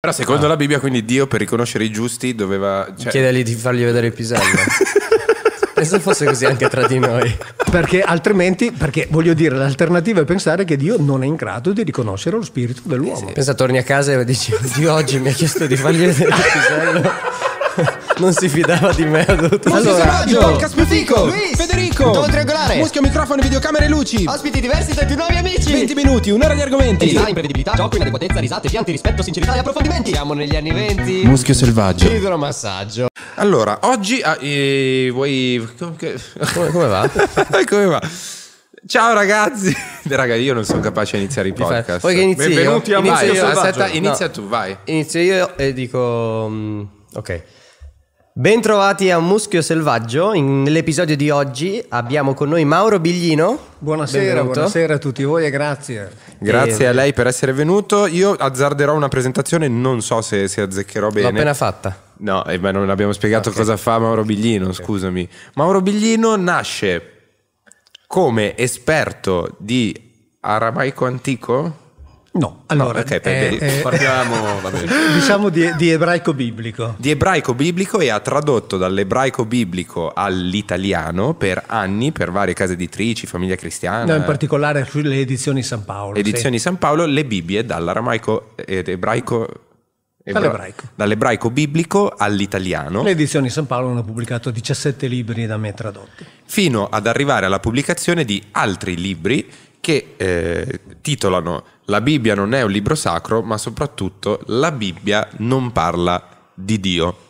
Però secondo no. Ah. la Bibbia, quindi Dio per riconoscere i giusti doveva... Cioè... Chiedergli di fargli vedere il pisello. e se fosse così anche tra di noi. Perché altrimenti, perché voglio dire, l'alternativa è pensare che Dio non è in grado di riconoscere lo spirito dell'uomo. Sì, sì. Pensa, torni a casa e dici, Dio oggi mi ha chiesto di fargli vedere il pisello non si fidava di me. Allora, il podcast più fico. Luis, Federico. Don triangolare. Muschio, microfono, videocamere, luci. Ospiti diversi, tanti nuovi amici. 20 minuti, un'ora di argomenti. Design, imprevedibilità, gioco, inadeguatezza, risate, pianti, rispetto, sincerità e approfondimenti. Siamo negli anni 20. Muschio selvaggio. Idromassaggio. Allora, oggi ah, eh, vuoi come, come va? come va? Ciao ragazzi. Raga, io non sono capace a iniziare i podcast. Poi che inizi Benvenuti io? a Inizio Vai, Aspetta, inizia no. tu, vai. Inizio io e dico mm, ok. Bentrovati a Muschio Selvaggio, In, nell'episodio di oggi abbiamo con noi Mauro Biglino. Buonasera, buonasera a tutti voi e grazie. Grazie e... Eh, a lei per essere venuto. Io azzarderò una presentazione, non so se, se azzeccherò bene. L'ho appena fatta. No, eh beh, non abbiamo spiegato okay. cosa fa Mauro Biglino, okay. scusami. Mauro Biglino nasce come esperto di aramaico antico? No, allora, no, okay, eh, eh, parliamo diciamo di, di, ebraico biblico. Di ebraico biblico e ha tradotto dall'ebraico biblico all'italiano per anni, per varie case editrici, famiglia cristiana. No, in particolare sulle edizioni San Paolo. Edizioni sì. San Paolo, le Bibbie dall'aramaico eh, ed ebraico Dall'ebraico. dall'ebraico. biblico all'italiano. Le edizioni San Paolo hanno pubblicato 17 libri da me tradotti. Fino ad arrivare alla pubblicazione di altri libri che eh, titolano la Bibbia non è un libro sacro, ma soprattutto la Bibbia non parla di Dio.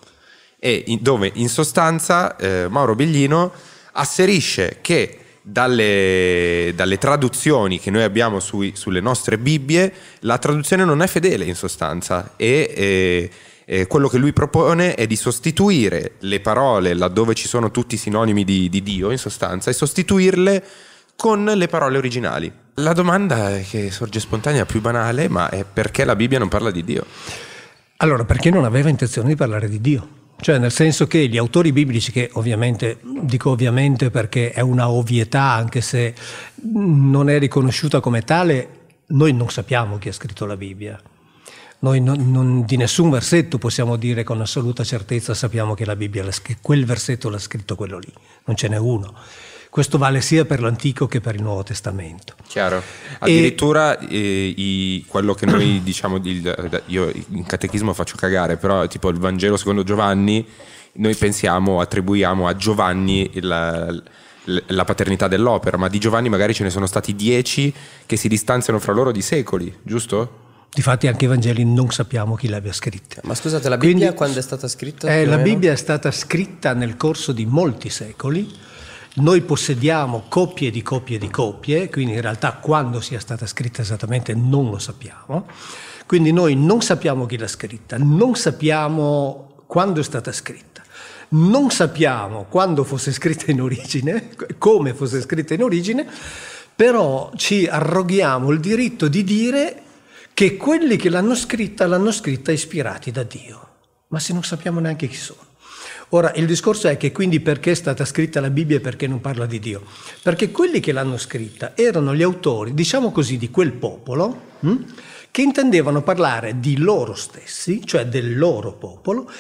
E in, dove in sostanza eh, Mauro Biglino asserisce che dalle, dalle, traduzioni che noi abbiamo sui, sulle nostre Bibbie, la traduzione non è fedele in sostanza e, e, e quello che lui propone è di sostituire le parole laddove ci sono tutti i sinonimi di, di Dio in sostanza e sostituirle con le parole originali. La domanda che sorge spontanea, più banale, ma è perché la Bibbia non parla di Dio? Allora, perché non aveva intenzione di parlare di Dio. Cioè, nel senso che gli autori biblici, che ovviamente, dico ovviamente perché è una ovvietà, anche se non è riconosciuta come tale, noi non sappiamo chi ha scritto la Bibbia. Noi non, non, di nessun versetto possiamo dire con assoluta certezza sappiamo che, la Bibbia, che quel versetto l'ha scritto quello lì, non ce n'è uno. Questo vale sia per l'Antico che per il Nuovo Testamento. Chiaro. Addirittura e... Eh, i, quello che noi diciamo, il, io in catechismo faccio cagare, però tipo il Vangelo secondo Giovanni, noi pensiamo, attribuiamo a Giovanni il la paternità dell'opera, ma di Giovanni magari ce ne sono stati dieci che si distanziano fra loro di secoli, giusto? Difatti anche i Vangeli non sappiamo chi l'abbia scritta. Ma scusate, la Bibbia Quindi, quando è stata scritta? Eh, la Bibbia è stata scritta nel corso di molti secoli, noi possediamo copie di copie di copie, quindi in realtà quando sia stata scritta esattamente non lo sappiamo. Quindi noi non sappiamo chi l'ha scritta, non sappiamo quando è stata scritta. Non sappiamo quando fosse scritta in origine, come fosse scritta in origine, però ci arroghiamo il diritto di dire che quelli che l'hanno scritta l'hanno scritta ispirati da Dio, ma se non sappiamo neanche chi sono. Ora, il discorso è che quindi perché è stata scritta la Bibbia e perché non parla di Dio? Perché quelli che l'hanno scritta erano gli autori, diciamo così, di quel popolo hm, che intendevano parlare di loro stessi, cioè del loro popolo,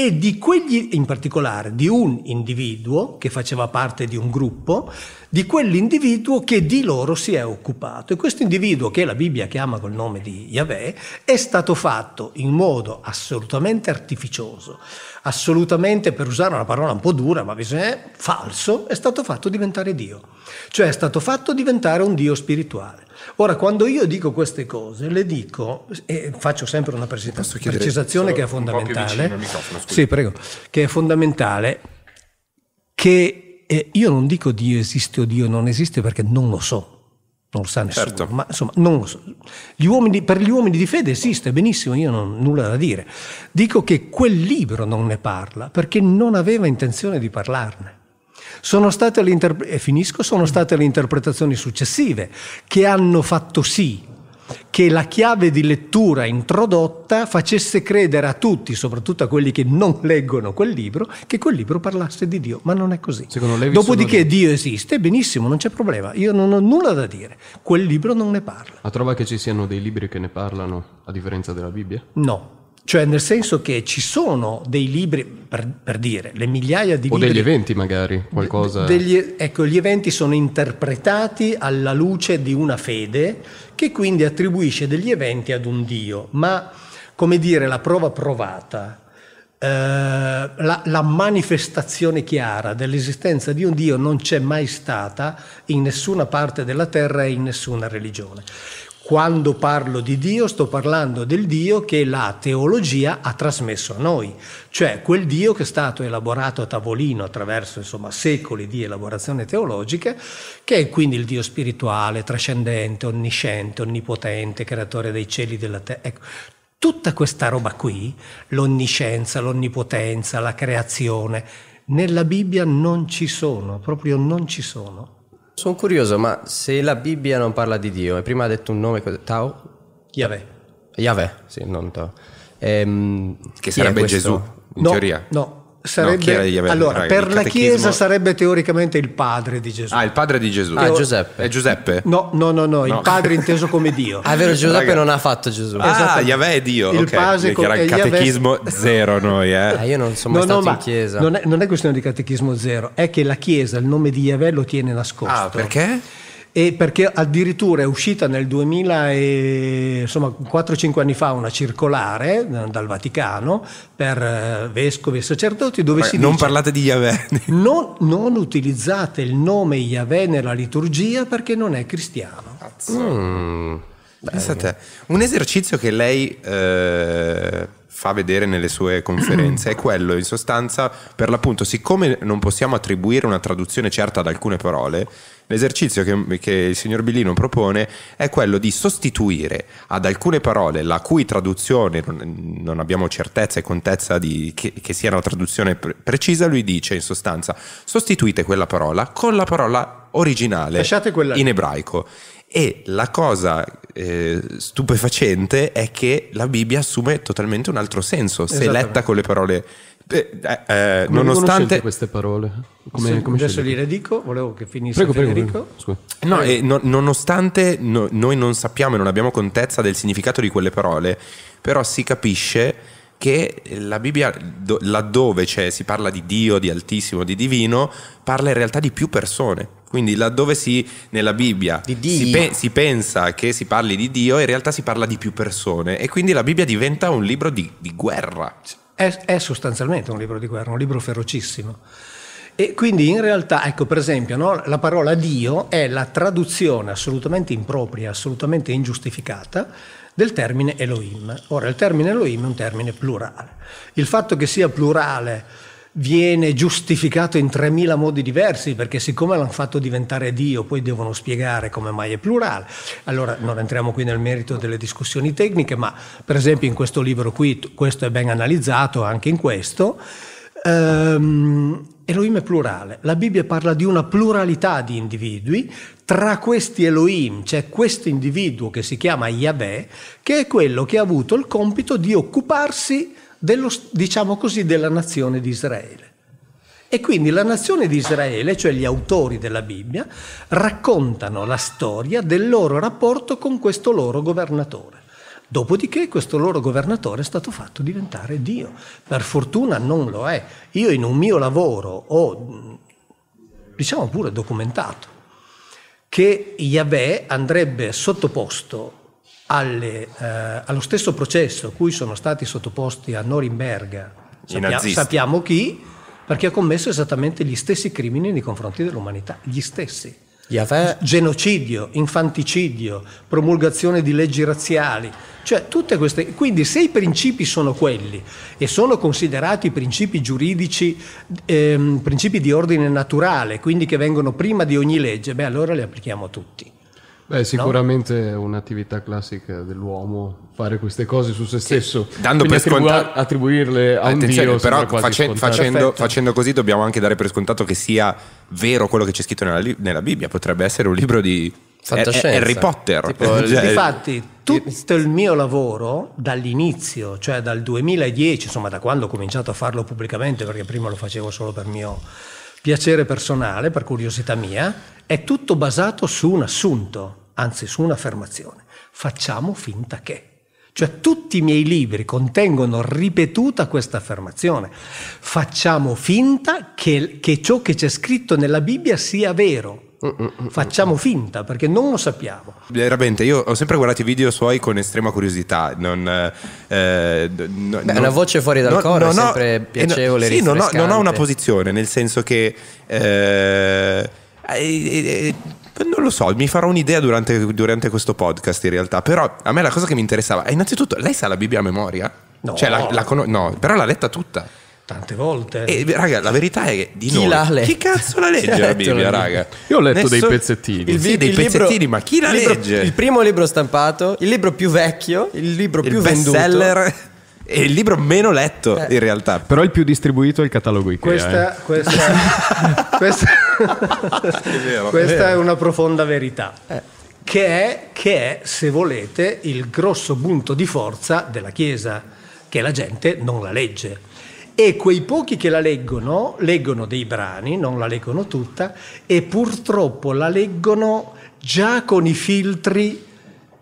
e di quegli, in particolare di un individuo che faceva parte di un gruppo, di quell'individuo che di loro si è occupato. E questo individuo, che la Bibbia chiama col nome di Yahweh, è stato fatto in modo assolutamente artificioso, assolutamente, per usare una parola un po' dura, ma bisogna, eh, falso, è stato fatto diventare Dio. Cioè è stato fatto diventare un Dio spirituale. Ora, quando io dico queste cose, le dico, e faccio sempre una precisazione che è fondamentale, sì, prego, che è fondamentale, che eh, io non dico Dio esiste o Dio non esiste perché non lo so, non lo sa nessuno, certo. ma insomma non lo so. Gli uomini, per gli uomini di fede esiste, benissimo, io non ho nulla da dire. Dico che quel libro non ne parla perché non aveva intenzione di parlarne. Sono state le, e finisco, sono state le interpretazioni successive che hanno fatto sì che la chiave di lettura introdotta facesse credere a tutti, soprattutto a quelli che non leggono quel libro, che quel libro parlasse di Dio, ma non è così. Dopodiché sono... Dio esiste, benissimo, non c'è problema, io non ho nulla da dire, quel libro non ne parla. Ma trova che ci siano dei libri che ne parlano a differenza della Bibbia? No, cioè, nel senso che ci sono dei libri, per, per dire, le migliaia di o libri. O degli eventi, magari, qualcosa. Degli, ecco, gli eventi sono interpretati alla luce di una fede che quindi attribuisce degli eventi ad un Dio. Ma, come dire, la prova provata, eh, la, la manifestazione chiara dell'esistenza di un Dio non c'è mai stata in nessuna parte della terra e in nessuna religione quando parlo di Dio sto parlando del Dio che la teologia ha trasmesso a noi, cioè quel Dio che è stato elaborato a tavolino attraverso insomma, secoli di elaborazione teologica, che è quindi il Dio spirituale, trascendente, onnisciente, onnipotente, creatore dei cieli e della terra. Ecco, tutta questa roba qui, l'onniscienza, l'onnipotenza, la creazione, nella Bibbia non ci sono, proprio non ci sono. Sono curioso, ma se la Bibbia non parla di Dio, e prima ha detto un nome, Tao? Yahweh. Yahweh, sì, non Tao. Ehm, che sarebbe Gesù, in no, teoria. No, sarebbe, no, allora, per la Chiesa sarebbe teoricamente il padre di Gesù. Ah, il padre di Gesù. Ah, Giuseppe. È Giuseppe? No, no, no, no, il padre inteso come Dio. Ah, vero, Giuseppe Raga. non ha fatto Gesù. Ah, esatto. Yahweh è Dio. Il okay. padre con... era il catechismo Yahweh... zero noi, eh. Ah, io non sono mai no, stato in chiesa. Non è, non è, questione di catechismo zero, è che la chiesa il nome di Yahweh lo tiene nascosto. Ah, perché? e perché addirittura è uscita nel 2000 insomma 4-5 anni fa una circolare eh, dal Vaticano per eh, vescovi e sacerdoti dove Beh, si non dice non parlate di Yahweh non, non, utilizzate il nome Yahweh nella liturgia perché non è cristiano mm, un esercizio che lei eh fa vedere nelle sue conferenze è quello in sostanza per l'appunto siccome non possiamo attribuire una traduzione certa ad alcune parole l'esercizio che, che, il signor Billino propone è quello di sostituire ad alcune parole la cui traduzione non, non abbiamo certezza e contezza di, che, che, sia una traduzione pre- precisa lui dice in sostanza sostituite quella parola con la parola originale in ebraico e la cosa eh, stupefacente è che la Bibbia assume totalmente un altro senso se letta con le parole. Eh, eh, eh nonostante queste parole, come, sì, come adesso gliele dico, volevo che finisse prego, Federico. Prego, prego. No, eh, no, nonostante no, noi non sappiamo e non abbiamo contezza del significato di quelle parole, però si capisce che la Bibbia, laddove cioè, si parla di Dio, di Altissimo, di Divino, parla in realtà di più persone quindi laddove si, nella Bibbia si, pe- si, pensa che si parli di Dio, in realtà si parla di più persone e quindi la Bibbia diventa un libro di, di guerra. È, è, sostanzialmente un libro di guerra, un libro ferocissimo. E quindi in realtà, ecco per esempio, no, la parola Dio è la traduzione assolutamente impropria, assolutamente ingiustificata del termine Elohim. Ora, il termine Elohim è un termine plurale. Il fatto che sia plurale viene giustificato in 3000 modi diversi perché siccome l'hanno fatto diventare Dio poi devono spiegare come mai è plurale. Allora non entriamo qui nel merito delle discussioni tecniche, ma per esempio in questo libro qui questo è ben analizzato anche in questo. Um, Elohim è plurale, la Bibbia parla di una pluralità di individui, tra questi Elohim c'è questo individuo che si chiama Yahweh, che è quello che ha avuto il compito di occuparsi di dello, diciamo così, della nazione di Israele. E quindi la nazione di Israele, cioè gli autori della Bibbia, raccontano la storia del loro rapporto con questo loro governatore. Dopodiché questo loro governatore è stato fatto diventare Dio. Per fortuna non lo è. Io in un mio lavoro ho, diciamo pure documentato, che Yahweh andrebbe sottoposto alle, eh, allo stesso processo cui sono stati sottoposti a Norimberga, sappia, sappiamo chi, perché ha commesso esattamente gli stessi crimini nei confronti dell'umanità, gli stessi. Genocidio, infanticidio, promulgazione di leggi razziali, cioè tutte queste. Quindi, se i principi sono quelli e sono considerati principi giuridici, ehm, principi di ordine naturale, quindi che vengono prima di ogni legge, beh, allora li applichiamo tutti. Beh, sicuramente è no? un'attività classica dell'uomo fare queste cose su se stesso, sì, dando per scontato attribuirle a un dio, però face, facendo, facendo, così dobbiamo anche dare per scontato che sia vero quello che c'è scritto nella, nella Bibbia, potrebbe essere un libro di Harry Potter. Tipo, cioè, difatti, eh, tutto il mio lavoro dall'inizio, cioè dal 2010, insomma da quando ho cominciato a farlo pubblicamente, perché prima lo facevo solo per mio piacere personale, per curiosità mia, è tutto basato su un assunto, anzi su un'affermazione. Facciamo finta che. Cioè tutti i miei libri contengono ripetuta questa affermazione. Facciamo finta che, che ciò che c'è scritto nella Bibbia sia vero. Facciamo finta perché non lo sappiamo. Veramente, io ho sempre guardato i video suoi con estrema curiosità. Non, eh, no, Beh, non, una voce fuori dal no, coro no, è sempre eh, piacevole. sì, non ho, non ho, una posizione, nel senso che. Eh, eh, eh, non lo so, mi farò un'idea durante, durante questo podcast in realtà, però a me la cosa che mi interessava è innanzitutto, lei sa la Bibbia a memoria? No. Cioè, la, la, no, però l'ha letta tutta. Tante volte. E raga, la verità è che di chi noi chi cazzo la legge certo, la Bibbia, raga? Io ho letto Nessun... dei pezzettini. Il, sì, dei il pezzettini, libro, ma chi la il legge? il primo libro stampato, il libro più vecchio, il libro il più venduto. il Seller. e il libro meno letto eh. in realtà. Però il più distribuito è il catalogo Ikea. Questa, eh. questa, questa, è, vero, questa è, è, una profonda verità. Eh. Che, è, che è, se volete, il grosso punto di forza della Chiesa, che la gente non la legge e quei pochi che la leggono, leggono dei brani, non la leggono tutta, e purtroppo la leggono già con i filtri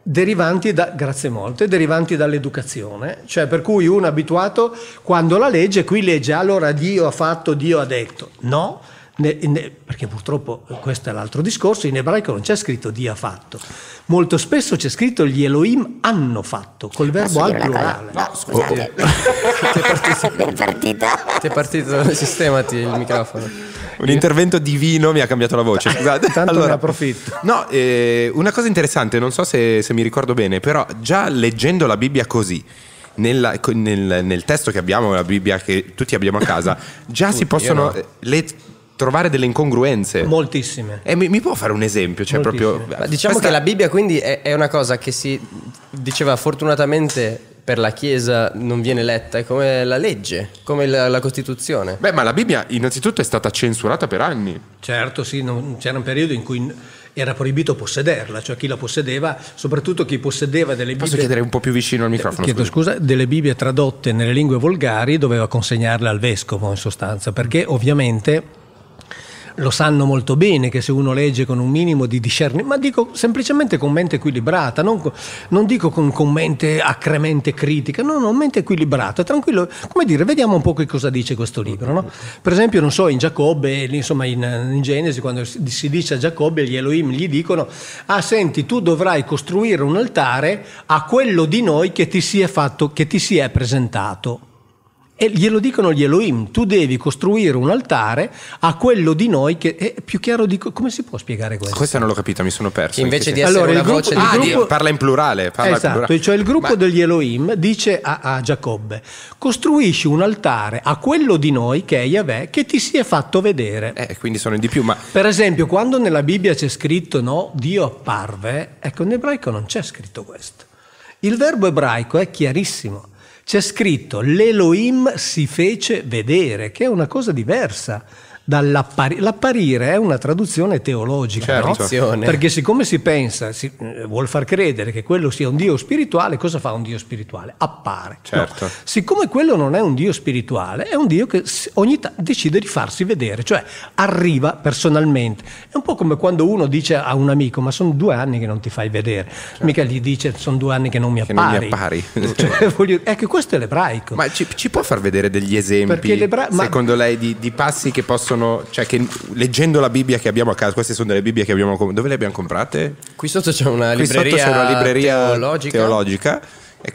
derivanti da, grazie molte, derivanti dall'educazione, cioè per cui uno abituato quando la legge qui legge allora Dio ha fatto, Dio ha detto, no, ne, ne, perché purtroppo questo è l'altro discorso, in ebraico non c'è scritto Dio ha fatto. Molto spesso c'è scritto gli Elohim hanno fatto, col verbo al plurale. No, scusate. Oh. Sei oh. partito, Sei partito, sistemati il microfono. Un intervento divino mi ha cambiato la voce, scusate. Tanto allora, ne approfitto. No, eh, una cosa interessante, non so se, se mi ricordo bene, però già leggendo la Bibbia così, nella, nel, nel, testo che abbiamo, la Bibbia che tutti abbiamo a casa, già tutti, si possono. No. Eh, le, trovare delle incongruenze. Moltissime. E mi, mi può fare un esempio? Cioè, proprio, diciamo questa... che la Bibbia quindi è, è una cosa che si diceva fortunatamente per la Chiesa non viene letta, è come la legge, come la, la, Costituzione. Beh, ma la Bibbia innanzitutto è stata censurata per anni. Certo, sì, non, c'era un periodo in cui era proibito possederla, cioè chi la possedeva, soprattutto chi possedeva delle Bibbie... Posso chiedere un po' più vicino al eh, microfono? Chiedo scusa, scusa delle Bibbie tradotte nelle lingue volgari doveva consegnarle al vescovo in sostanza, perché ovviamente lo sanno molto bene che se uno legge con un minimo di discernimento, ma dico semplicemente con mente equilibrata, non, non dico con, con mente acremente critica, no, no, mente equilibrata, tranquillo, come dire, vediamo un po' che cosa dice questo libro. No? Per esempio, non so, in Giacobbe, insomma in, in Genesi, quando si dice a Giacobbe, gli Elohim gli dicono, ah senti, tu dovrai costruire un altare a quello di noi che ti si è, fatto, che ti si è presentato. E glielo dicono gli Elohim, tu devi costruire un altare a quello di noi che è più chiaro di come si può spiegare questo? Questa non l'ho capita, mi sono perso. Invece di essere allora, una gruppo, ah, di... Gruppo, parla in plurale, parla esatto, in plurale. cioè il gruppo Ma... degli Elohim dice a, a, Giacobbe: "Costruisci un altare a quello di noi che è Yahweh che ti si è fatto vedere". Eh, quindi sono in di più, ma Per esempio, quando nella Bibbia c'è scritto no, Dio apparve, ecco in ebraico non c'è scritto questo. Il verbo ebraico è chiarissimo c'è scritto l'Elohim si fece vedere, che è una cosa diversa dall'apparire. L'apparire è una traduzione teologica, certo. no? perché siccome si pensa, si eh, vuol far credere che quello sia un Dio spirituale, cosa fa un Dio spirituale? Appare. Certo. No. Siccome quello non è un Dio spirituale, è un Dio che ogni tanto decide di farsi vedere, cioè arriva personalmente. È un po' come quando uno dice a un amico, ma sono due anni che non ti fai vedere, certo. mica gli dice sono due anni che non mi che appari. Non mi appari. cioè, ecco, questo è l'ebraico. Ma ci, ci, può far vedere degli esempi, secondo ma... lei, di, di passi che possono sono, cioè che leggendo la Bibbia che abbiamo a casa, queste sono delle Bibbie che abbiamo, dove le abbiamo comprate? Qui sotto c'è una libreria, sotto c'è una libreria teologica, teologica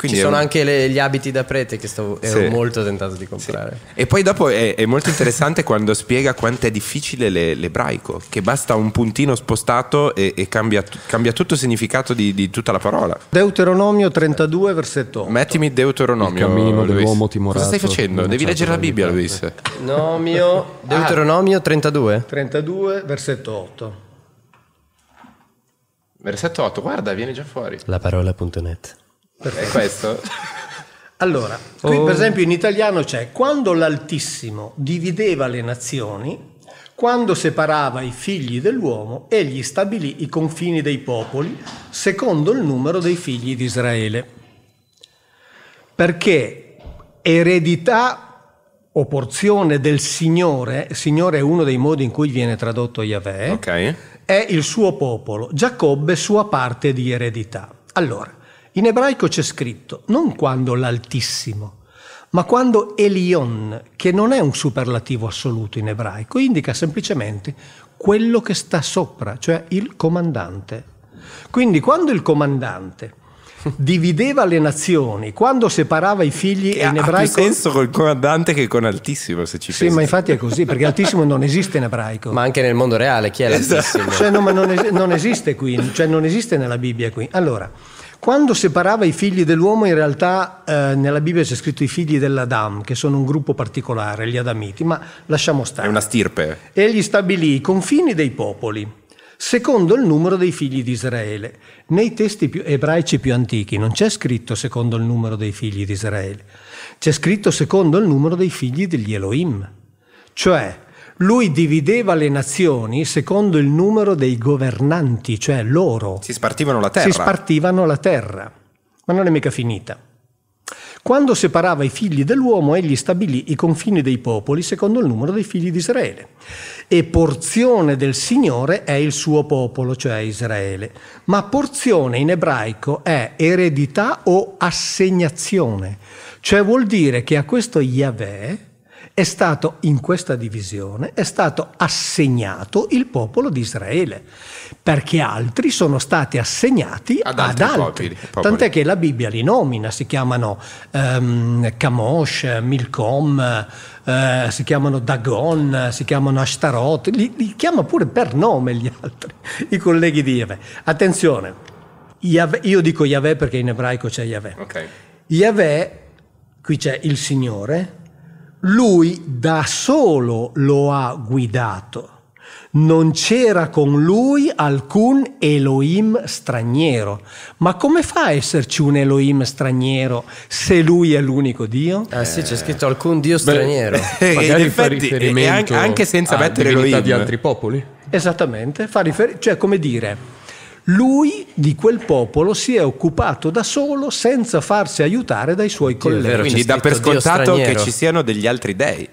ci sono un... anche le, gli abiti da prete che stavo, sì. ero molto tentato di comprare. Sì. E poi dopo è, è molto interessante quando spiega quanto è difficile le, l'ebraico, che basta un puntino spostato e, e cambia, cambia, tutto il significato di, di, tutta la parola. Deuteronomio 32, versetto 8. Mettimi Deuteronomio. Il cammino dell'uomo timorato. Cosa stai facendo? Devi leggere la Bibbia, Luis. Nomio, ah. Deuteronomio 32. 32, versetto 8. Versetto 8, guarda, viene già fuori. La parola.net. Perfetto. È questo? Allora, qui oh. per esempio in italiano c'è quando l'Altissimo divideva le nazioni, quando separava i figli dell'uomo, egli stabilì i confini dei popoli secondo il numero dei figli di Israele. Perché eredità o porzione del Signore, Signore è uno dei modi in cui viene tradotto Yahweh, okay. è il suo popolo, Giacobbe sua parte di eredità. Allora, in ebraico c'è scritto non quando l'Altissimo, ma quando Elion, che non è un superlativo assoluto in ebraico, indica semplicemente quello che sta sopra, cioè il comandante. Quindi quando il comandante divideva le nazioni, quando separava i figli che in ebraico... Ha più senso col comandante che con Altissimo, se ci sì, pensi. Sì, ma infatti è così, perché Altissimo non esiste in ebraico. Ma anche nel mondo reale, chi è esatto. l'Altissimo? Esatto. Cioè, no, ma non, es- non esiste qui, cioè non esiste nella Bibbia qui. Allora... Quando separava i figli dell'uomo, in realtà eh, nella Bibbia c'è scritto i figli dell'Adam, che sono un gruppo particolare, gli Adamiti, ma lasciamo stare. È una stirpe. Egli stabilì i confini dei popoli secondo il numero dei figli di Israele. Nei testi più ebraici più antichi non c'è scritto secondo il numero dei figli di Israele, c'è scritto secondo il numero dei figli degli Elohim. Cioè, lui divideva le nazioni secondo il numero dei governanti, cioè loro. Si spartivano la terra. Si spartivano la terra. Ma non è mica finita. Quando separava i figli dell'uomo, egli stabilì i confini dei popoli secondo il numero dei figli di Israele. E porzione del Signore è il suo popolo, cioè Israele. Ma porzione in ebraico è eredità o assegnazione. Cioè vuol dire che a questo Yahweh è stato in questa divisione, è stato assegnato il popolo di Israele, perché altri sono stati assegnati ad altri. Ad altri. Popoli, popoli. Tant'è che la Bibbia li nomina, si chiamano um, ehm, Camosh, Milcom, uh, si chiamano Dagon, si chiamano Ashtaroth, li, li chiama pure per nome gli altri, i colleghi di Yahweh. Attenzione, Yahweh, io dico Yahweh perché in ebraico c'è Yahweh. Okay. Yahweh, qui c'è il Signore, lui da solo lo ha guidato. Non c'era con lui alcun Elohim straniero. Ma come fa a esserci un Elohim straniero se lui è l'unico Dio? Ah eh, sì, c'è scritto alcun Dio straniero. Beh, Magari fa riferimento anche senza mettere Elohim di altri popoli. Esattamente, fa riferimento, cioè come dire lui di quel popolo si è occupato da solo senza farsi aiutare dai suoi colleghi. Vero, Quindi dà per scontato che ci siano degli altri dei.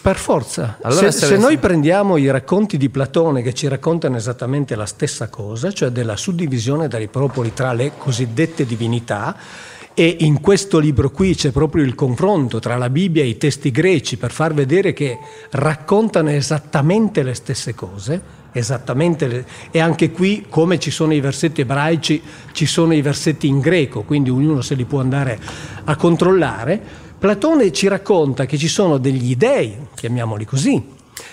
Per forza, allora se, se noi prendiamo i racconti di Platone che ci raccontano esattamente la stessa cosa, cioè della suddivisione dai popoli tra le cosiddette divinità, e in questo libro qui c'è proprio il confronto tra la Bibbia e i testi greci per far vedere che raccontano esattamente le stesse cose, Esattamente, e anche qui come ci sono i versetti ebraici, ci sono i versetti in greco, quindi ognuno se li può andare a controllare. Platone ci racconta che ci sono degli dei, chiamiamoli così,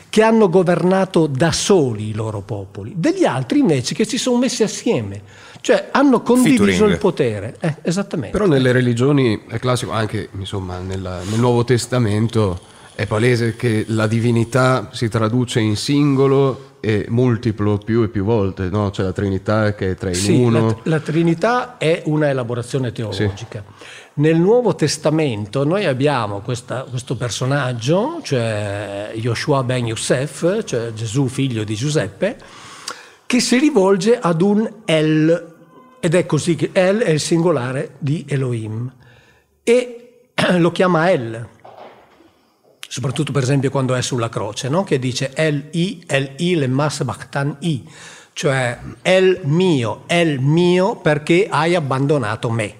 che hanno governato da soli i loro popoli, degli altri invece che si sono messi assieme, cioè hanno condiviso Featuring. il potere. Eh, esattamente. Però nelle religioni è classico, anche insomma, nella, nel Nuovo Testamento è palese che la divinità si traduce in singolo e multiplo più e più volte, no? C'è la Trinità che è 3 in sì, uno. La, la, Trinità è una elaborazione teologica. Sì. Nel Nuovo Testamento noi abbiamo questa, questo personaggio, cioè Yoshua ben Yosef, cioè Gesù figlio di Giuseppe, che si rivolge ad un El, ed è così che El è il singolare di Elohim, e lo chiama El, soprattutto per esempio quando è sulla croce, no? che dice El i El i le mas bachtan I, cioè El mio, El mio perché hai abbandonato me.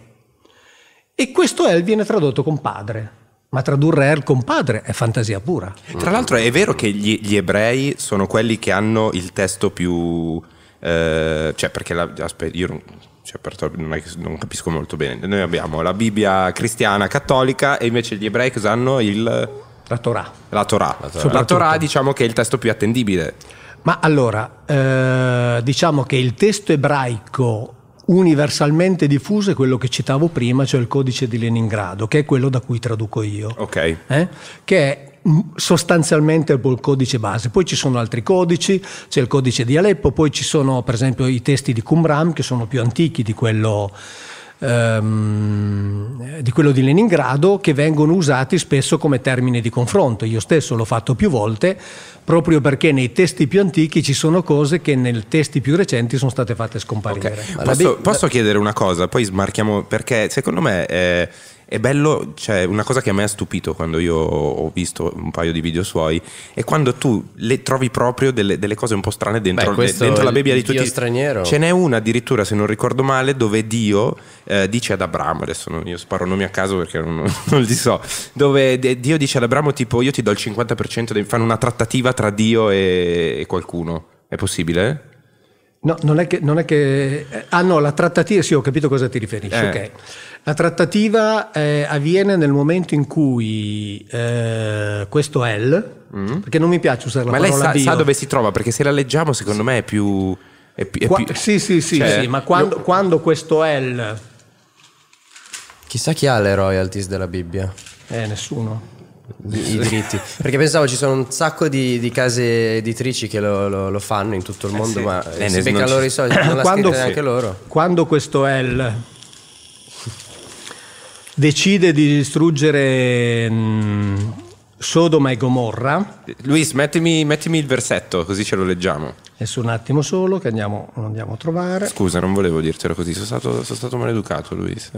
E questo El viene tradotto con padre. Ma tradurre El con padre è fantasia pura. Tra l'altro è vero che gli, gli ebrei sono quelli che hanno il testo più... Eh, cioè perché... La, aspetta, io non, cioè, non, non, capisco molto bene. Noi abbiamo la Bibbia cristiana, cattolica e invece gli ebrei cosa hanno? Il... La Torah. La Torah. La Torah. La Torah diciamo che è il testo più attendibile. Ma allora, eh, diciamo che il testo ebraico universalmente diffuso è quello che citavo prima, cioè il codice di Leningrado, che è quello da cui traduco io. Ok. Eh? Che è mm, sostanzialmente il codice base. Poi ci sono altri codici, c'è il codice di Aleppo, poi ci sono per esempio i testi di Qumran che sono più antichi di quello ehm, di, quello di Leningrado che vengono usati spesso come termine di confronto. Io stesso l'ho fatto più volte proprio perché nei testi più antichi ci sono cose che nei testi più recenti sono state fatte scomparire. Okay. Posso, posso, chiedere una cosa, poi smarchiamo perché secondo me... Eh, è bello, cioè una cosa che a me ha stupito quando io ho visto un paio di video suoi è quando tu le trovi proprio delle, delle cose un po' strane dentro, Beh, de, dentro la Bibbia di tutti. Dio straniero. Ce n'è una addirittura, se non ricordo male, dove Dio eh, dice ad Abramo, adesso non, io sparo nomi a caso perché non, non li so, dove Dio dice ad Abramo tipo io ti do il 50%, fanno una trattativa tra Dio e, e qualcuno. È possibile? No, non è che... Non è che eh, ah no, la trattativa, sì ho capito cosa ti riferisci, eh. ok. La trattativa eh, avviene nel momento in cui eh, questo L, mm. perché non mi piace usare la ma parola Ma lei sa, sa, dove si trova, perché se la leggiamo secondo sì. me è più... È più, è Qua, più sì, sì, sì, cioè, sì ma quando, lo, quando questo L... Chissà chi ha le royalties della Bibbia. Eh, nessuno i diritti perché pensavo ci sono un sacco di, di case editrici che lo, lo, lo, fanno in tutto il eh mondo eh sì. ma eh, si beccano loro i soldi non quando, neanche loro quando questo L decide di distruggere mh, mm, Sodoma e Gomorra Luis mettimi, mettimi, il versetto così ce lo leggiamo è un attimo solo che andiamo, andiamo a trovare scusa non volevo dirtelo così sono stato, sono stato maleducato Luis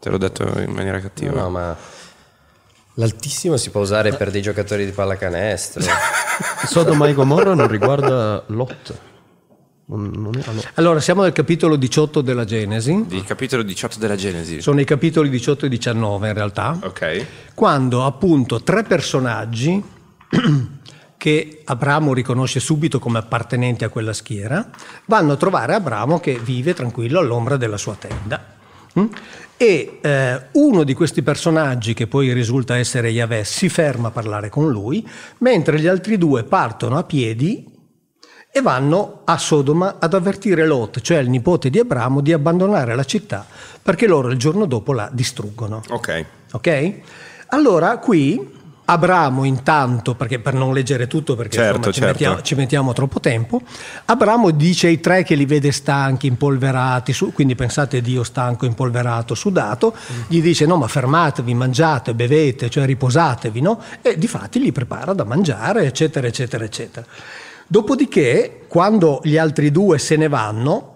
te l'ho detto in maniera cattiva no, no ma L'altissimo si può usare eh. per dei giocatori di pallacanestro. Sodoma e Gomorra non riguarda Lot. Allora, siamo nel capitolo 18 della Genesi. Il capitolo 18 della Genesi. Sono i capitoli 18 e 19 in realtà. Ok. Quando appunto tre personaggi che Abramo riconosce subito come appartenenti a quella schiera vanno a trovare Abramo che vive tranquillo all'ombra della sua tenda. Mm? E eh, uno di questi personaggi, che poi risulta essere Yahweh, si ferma a parlare con lui, mentre gli altri due partono a piedi e vanno a Sodoma ad avvertire Lot, cioè il nipote di Abramo, di abbandonare la città perché loro il giorno dopo la distruggono. Ok. okay? Allora qui Abramo intanto, perché per non leggere tutto, perché certo, insomma, certo. Ci, certo. mettiamo, ci, mettiamo, troppo tempo, Abramo dice ai tre che li vede stanchi, impolverati, su, quindi pensate Dio stanco, impolverato, sudato, mm. gli dice no ma fermatevi, mangiate, bevete, cioè riposatevi, no? E di fatti li prepara da mangiare, eccetera, eccetera, eccetera. Dopodiché, quando gli altri due se ne vanno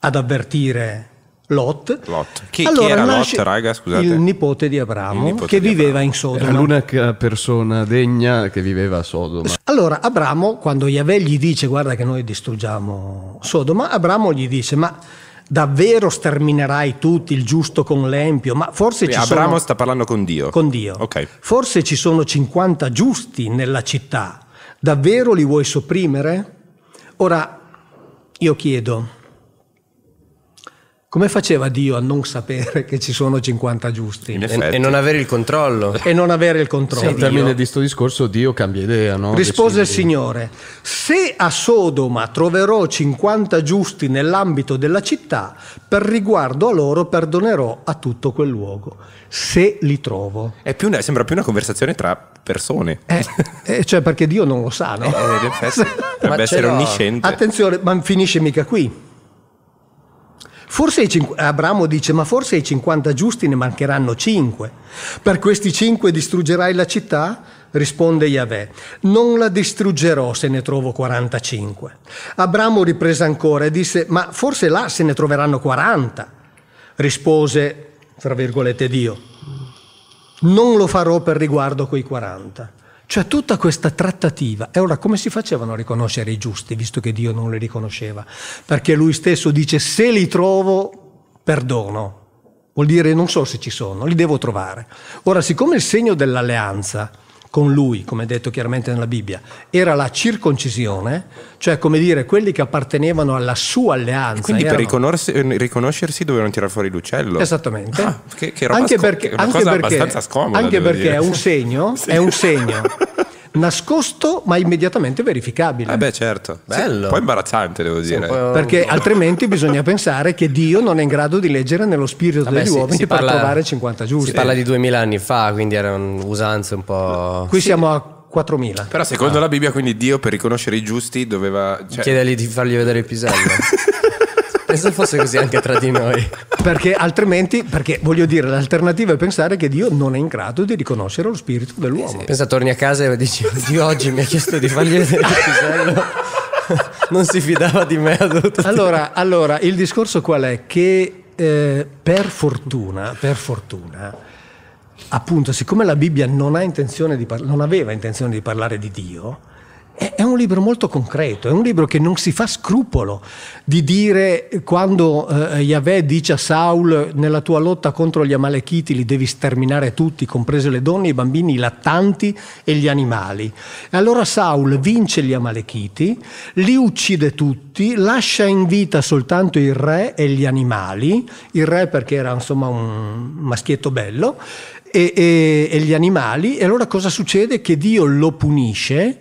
ad avvertire Lot. Lot. Chi, allora, chi era Lot, raga? Scusate. Il nipote di Abramo nipote che di viveva Abramo. in Sodoma. l'unica persona degna che viveva a Sodoma. Allora Abramo, quando Yahweh gli dice guarda che noi distruggiamo Sodoma, Abramo gli dice ma davvero sterminerai tutti il giusto con l'empio, ma forse Beh, ci Abramo sono... sta parlando con Dio. Con Dio. Ok. Forse ci sono 50 giusti nella città, davvero li vuoi sopprimere? Ora, io chiedo, come faceva Dio a non sapere che ci sono 50 giusti? E, e non avere il controllo. E non avere il controllo. Sì, termine di questo discorso Dio cambia idea, no? Rispose Decide. il Signore, se a Sodoma troverò 50 giusti nell'ambito della città, per riguardo a loro perdonerò a tutto quel luogo, se li trovo. Più una, sembra più una conversazione tra persone. Eh, eh, cioè perché Dio non lo sa, no? Eh, in effetti, dovrebbe essere onnisciente. Attenzione, ma finisce mica qui Cin- Abramo dice, ma forse ai 50 giusti ne mancheranno 5. Per questi 5 distruggerai la città? Risponde Yahweh, non la distruggerò se ne trovo 45. Abramo riprese ancora e disse, ma forse là se ne troveranno 40. Rispose, tra virgolette, Dio, non lo farò per riguardo a quei 40. Cioè tutta questa trattativa, e ora come si facevano a riconoscere i giusti, visto che Dio non li riconosceva? Perché lui stesso dice se li trovo, perdono. Vuol dire non so se ci sono, li devo trovare. Ora, siccome il segno dell'alleanza con lui, come detto chiaramente nella Bibbia, era la circoncisione, cioè come dire quelli che appartenevano alla sua alleanza. E quindi erano... per riconoscersi, riconoscersi dovevano tirare fuori l'uccello. Esattamente. Ah, che, che anche, sco- perché, anche, perché, anche perché, è un segno, sì. è un segno nascosto ma immediatamente verificabile. Eh beh certo, bello. Sì, un po' imbarazzante devo dire. Sì, eh, Perché altrimenti bisogna pensare che Dio non è in grado di leggere nello spirito Vabbè, degli sì, uomini per parla, trovare 50 giusti. Si parla di 2000 anni fa, quindi erano usanze un po'... Qui siamo a 4000. Però secondo ah. la Bibbia quindi Dio per riconoscere i giusti doveva... Cioè... Chiedergli di fargli vedere il pisello. Penso fosse così anche tra di noi. Perché altrimenti, perché voglio dire, l'alternativa è pensare che Dio non è in grado di riconoscere lo spirito dell'uomo. Sì. Pensa, torni a casa e dici, Dio oggi mi ha chiesto di fargli vedere il pisello. non si fidava di me. Allora, allora, il discorso qual è? Che eh, per fortuna, per fortuna, appunto, siccome la Bibbia non, non aveva intenzione di parlare di Dio, è un libro molto concreto, è un libro che non si fa scrupolo di dire quando eh, Yahweh dice a Saul nella tua lotta contro gli Amalekiti li devi sterminare tutti, comprese le donne, i bambini, i lattanti e gli animali. E allora Saul vince gli Amalekiti, li uccide tutti, lascia in vita soltanto il re e gli animali, il re perché era insomma un maschietto bello, e, e, e gli animali, e allora cosa succede? Che Dio lo punisce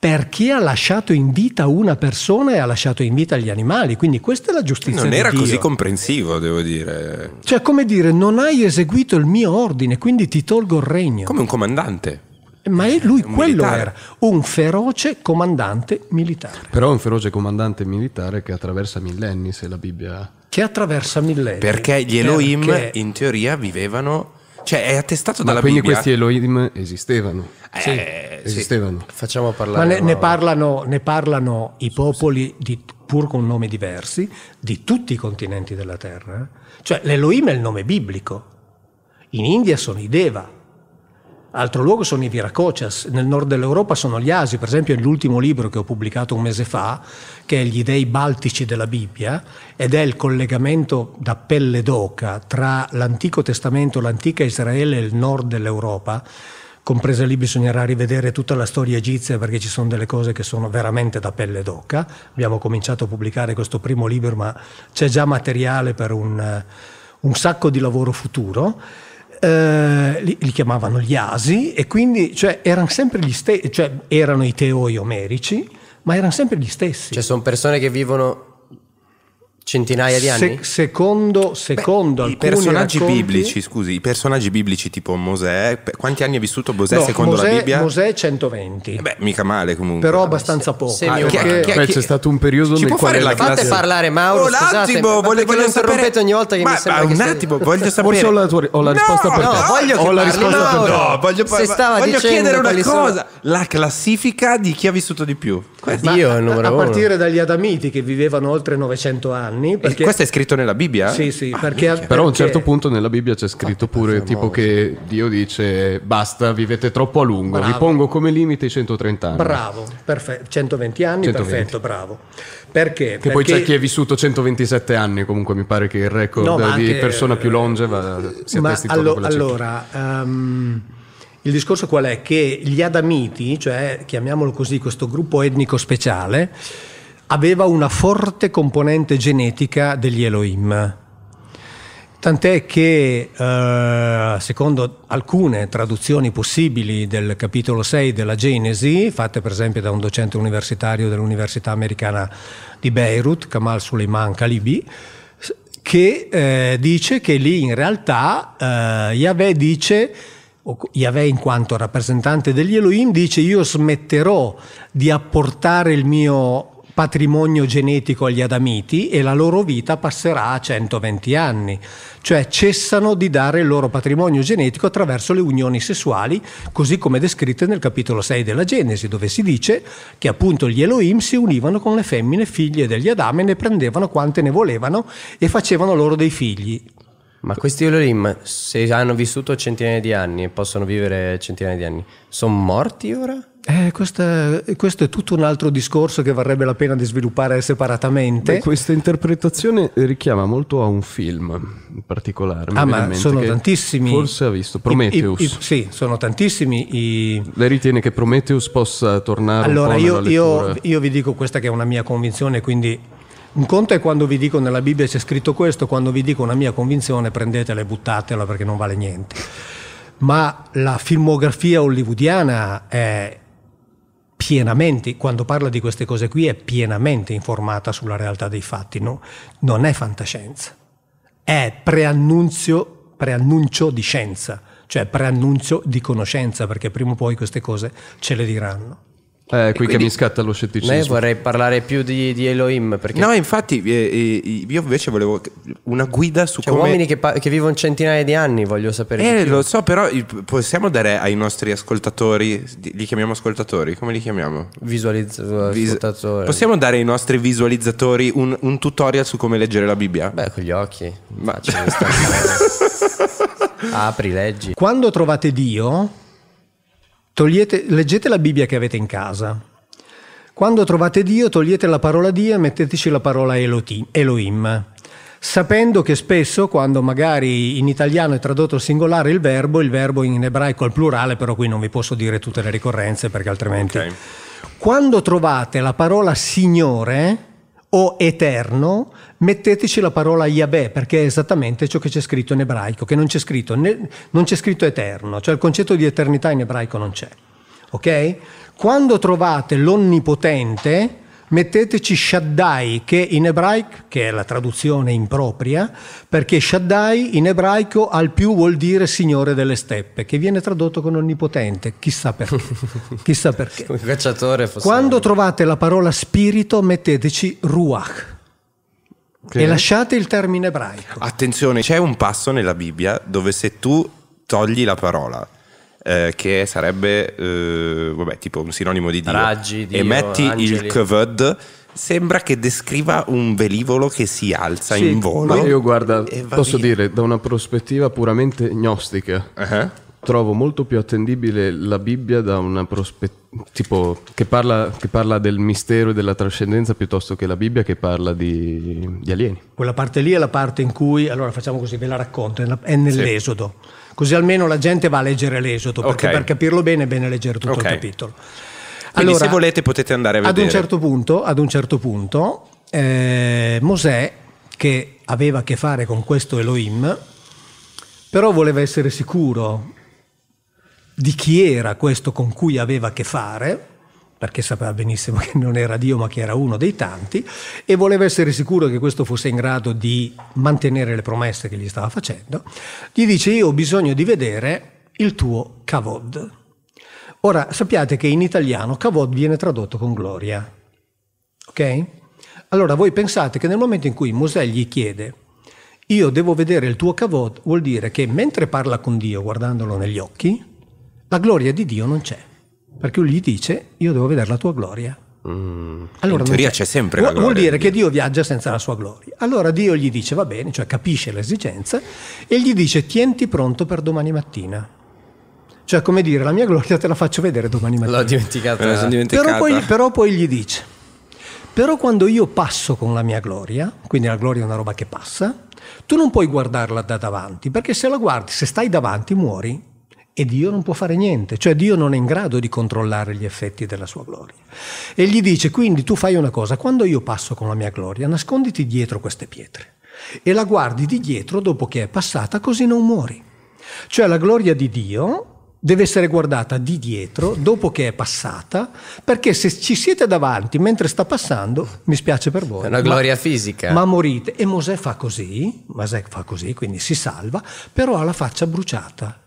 perché ha lasciato in vita una persona e ha lasciato in vita gli animali. Quindi questa è la giustizia. Non era di così comprensivo, devo dire. Cioè, come dire, non hai eseguito il mio ordine, quindi ti tolgo il regno. Come un comandante. Ma lui un quello militare. era, un feroce comandante militare. Però un feroce comandante militare che attraversa millenni, se la Bibbia... Che attraversa millenni. Perché gli Elohim perché... in teoria vivevano cioè, è attestato dalla Ma dalla quindi Bibbia. questi Elohim esistevano. Eh, sì, eh, esistevano. Sì. Facciamo parlare. Ma ne, ne, parlano, ne parlano i popoli, di, pur con nomi diversi, di tutti i continenti della Terra. Cioè, l'Elohim è il nome biblico. In India sono i Deva, Altro luogo sono i Viracochas, nel nord dell'Europa sono gli Asi, per esempio l'ultimo libro che ho pubblicato un mese fa, che è Gli dei baltici della Bibbia, ed è il collegamento da pelle d'oca tra l'Antico Testamento, l'antica Israele e il nord dell'Europa, compresa lì bisognerà rivedere tutta la storia egizia perché ci sono delle cose che sono veramente da pelle d'oca. Abbiamo cominciato a pubblicare questo primo libro, ma c'è già materiale per un, eh, un sacco di lavoro futuro eh, li, li, chiamavano gli asi e quindi cioè, erano sempre gli stessi, cioè erano i teoi omerici, ma erano sempre gli stessi. Cioè sono persone che vivono centinaia di anni? Se, secondo secondo Beh, i personaggi racconti... biblici, scusi, i personaggi biblici tipo Mosè, quanti anni ha vissuto Mosè no, secondo Mosè, la Bibbia? Mosè 120. Eh beh, mica male comunque. Però abbastanza poco. Ah, perché, perché, perché, c'è stato un periodo Ci nel quale la classe... Fate parlare Mauro, oh, scusate, un attimo, voglio, lo interrompete ogni volta che ma, mi sembra ma, un attimo, voglio sapere. Forse ho la, tua, ho la risposta no, per no, Voglio ho la risposta per te. voglio, Se voglio chiedere una cosa, la classifica di chi ha vissuto di più. Io, a partire dagli Adamiti che vivevano oltre 900 anni anni. Perché... Questo è scritto nella Bibbia? Sì, sì. Ah, perché, perché... Però a un certo punto nella Bibbia c'è scritto ah, pure tipo che Dio dice basta, vivete troppo a lungo, bravo. vi pongo come limite i 130 anni. Bravo, perfetto. 120 anni, 120. perfetto, bravo. Perché? Che perché... poi c'è chi è vissuto 127 anni, comunque mi pare che il record no, anche... di persona più eh, longeva sia ma allo- Allora... Um... Il discorso qual è? Che gli Adamiti, cioè chiamiamolo così questo gruppo etnico speciale, aveva una forte componente genetica degli Elohim. Tant'è che, eh, secondo alcune traduzioni possibili del capitolo 6 della Genesi, fatte per esempio da un docente universitario dell'Università americana di Beirut, Kamal Suleiman Kalibi, che eh, dice che lì in realtà eh, Yahweh dice Yahweh in quanto rappresentante degli Elohim dice io smetterò di apportare il mio patrimonio genetico agli adamiti e la loro vita passerà a 120 anni, cioè cessano di dare il loro patrimonio genetico attraverso le unioni sessuali, così come descritte nel capitolo 6 della Genesi, dove si dice che appunto gli Elohim si univano con le femmine figlie degli Adame, ne prendevano quante ne volevano e facevano loro dei figli. Ma questi Elohim, se hanno vissuto centinaia di anni e possono vivere centinaia di anni, sono morti ora? Eh, questa, questo è tutto un altro discorso che varrebbe la pena di sviluppare separatamente. Beh, questa interpretazione richiama molto a un film ah, in particolare. Ah, ma sono tantissimi. Forse ha visto Prometheus. I, i, i, sì, sono tantissimi. I... Lei ritiene che Prometheus possa tornare allora, un po' Allora, io, io vi dico questa che è una mia convinzione, quindi un conto è quando vi dico nella Bibbia c'è scritto questo, quando vi dico una mia convinzione prendetela e buttatela perché non vale niente. Ma la filmografia hollywoodiana è pienamente, quando parla di queste cose qui, è pienamente informata sulla realtà dei fatti, no? non è fantascienza, è preannunzio, preannuncio di scienza, cioè preannunzio di conoscenza, perché prima o poi queste cose ce le diranno. Eh, qui quindi, che mi scatta lo scetticismo. vorrei parlare più di, di Elohim. Perché... No, infatti, eh, eh, io invece volevo una guida su cioè, come. uomini che, pa- che vivono centinaia di anni, voglio sapere. Eh, lo so, però possiamo dare ai nostri ascoltatori. Li chiamiamo ascoltatori? Come li chiamiamo? Visualizzatori. Vis- possiamo dare ai nostri visualizzatori un, un, tutorial su come leggere la Bibbia? Beh, con gli occhi. Ma... Facile, Apri, leggi. Quando trovate Dio Togliete, leggete la Bibbia che avete in casa. Quando trovate Dio, togliete la parola Dio e metteteci la parola Elohim, sapendo che spesso, quando magari in italiano è tradotto al singolare il verbo, il verbo in ebraico al plurale, però qui non vi posso dire tutte le ricorrenze perché altrimenti... Okay. Quando trovate la parola Signore, o eterno, metteteci la parola Yahweh, perché è esattamente ciò che c'è scritto in ebraico, che non c'è scritto, né, non c'è scritto eterno, cioè il concetto di eternità in ebraico non c'è. Ok? Quando trovate l'onnipotente, metteteci Shaddai, che in ebraico, che è la traduzione impropria, perché Shaddai in ebraico al più vuol dire Signore delle steppe, che viene tradotto con onnipotente, chissà perché. Chissà perché. Quando trovate la parola spirito, metteteci Ruach. Okay. E lasciate il termine ebraico. Attenzione, c'è un passo nella Bibbia dove se tu togli la parola eh, che sarebbe eh, vabbè, tipo un sinonimo di Dio. Raggi, Dio, e metti angeli. il kvod sembra che descriva un velivolo che si alza sì, in volo. Ma io guarda, posso via. dire, da una prospettiva puramente gnostica, uh-huh. trovo molto più attendibile la Bibbia da una prospettiva che parla, che parla, del mistero e della trascendenza piuttosto che la Bibbia che parla di, di, alieni. Quella parte lì è la parte in cui, allora facciamo così, ve la racconto, è nell'esodo. Sì così almeno la gente va a leggere l'esodo, okay. per capirlo bene è bene leggere tutto okay. il capitolo. Quindi allora, se volete potete andare a vedere. Ad un certo punto, un certo punto eh, Mosè, che aveva a che fare con questo Elohim, però voleva essere sicuro di chi era questo con cui aveva a che fare, perché sapeva benissimo che non era Dio ma che era uno dei tanti, e voleva essere sicuro che questo fosse in grado di mantenere le promesse che gli stava facendo, gli dice io ho bisogno di vedere il tuo cavod. Ora sappiate che in italiano cavod viene tradotto con gloria, ok? Allora voi pensate che nel momento in cui Mosè gli chiede io devo vedere il tuo cavod, vuol dire che mentre parla con Dio guardandolo negli occhi, la gloria di Dio non c'è perché lui gli dice io devo vedere la tua gloria. Mm, allora, in teoria c'è, sempre vuol, la Vuol dire che Dio viaggia senza la sua gloria. Allora Dio gli dice va bene, cioè capisce l'esigenza e gli dice tienti pronto per domani mattina. Cioè come dire la mia gloria te la faccio vedere domani mattina. L'ho dimenticata, eh. dimenticata. Però poi, però poi gli dice però quando io passo con la mia gloria, quindi la gloria è una roba che passa, tu non puoi guardarla da davanti, perché se la guardi, se stai davanti muori e Dio non può fare niente, cioè Dio non è in grado di controllare gli effetti della sua gloria. E gli dice, quindi tu fai una cosa, quando io passo con la mia gloria, nasconditi dietro queste pietre e la guardi di dietro dopo che è passata così non muori. Cioè la gloria di Dio deve essere guardata di dietro dopo che è passata, perché se ci siete davanti mentre sta passando, mi spiace per voi. È una gloria ma, fisica. Ma morite. E Mosè fa così, Mosè fa così, quindi si salva, però ha la faccia bruciata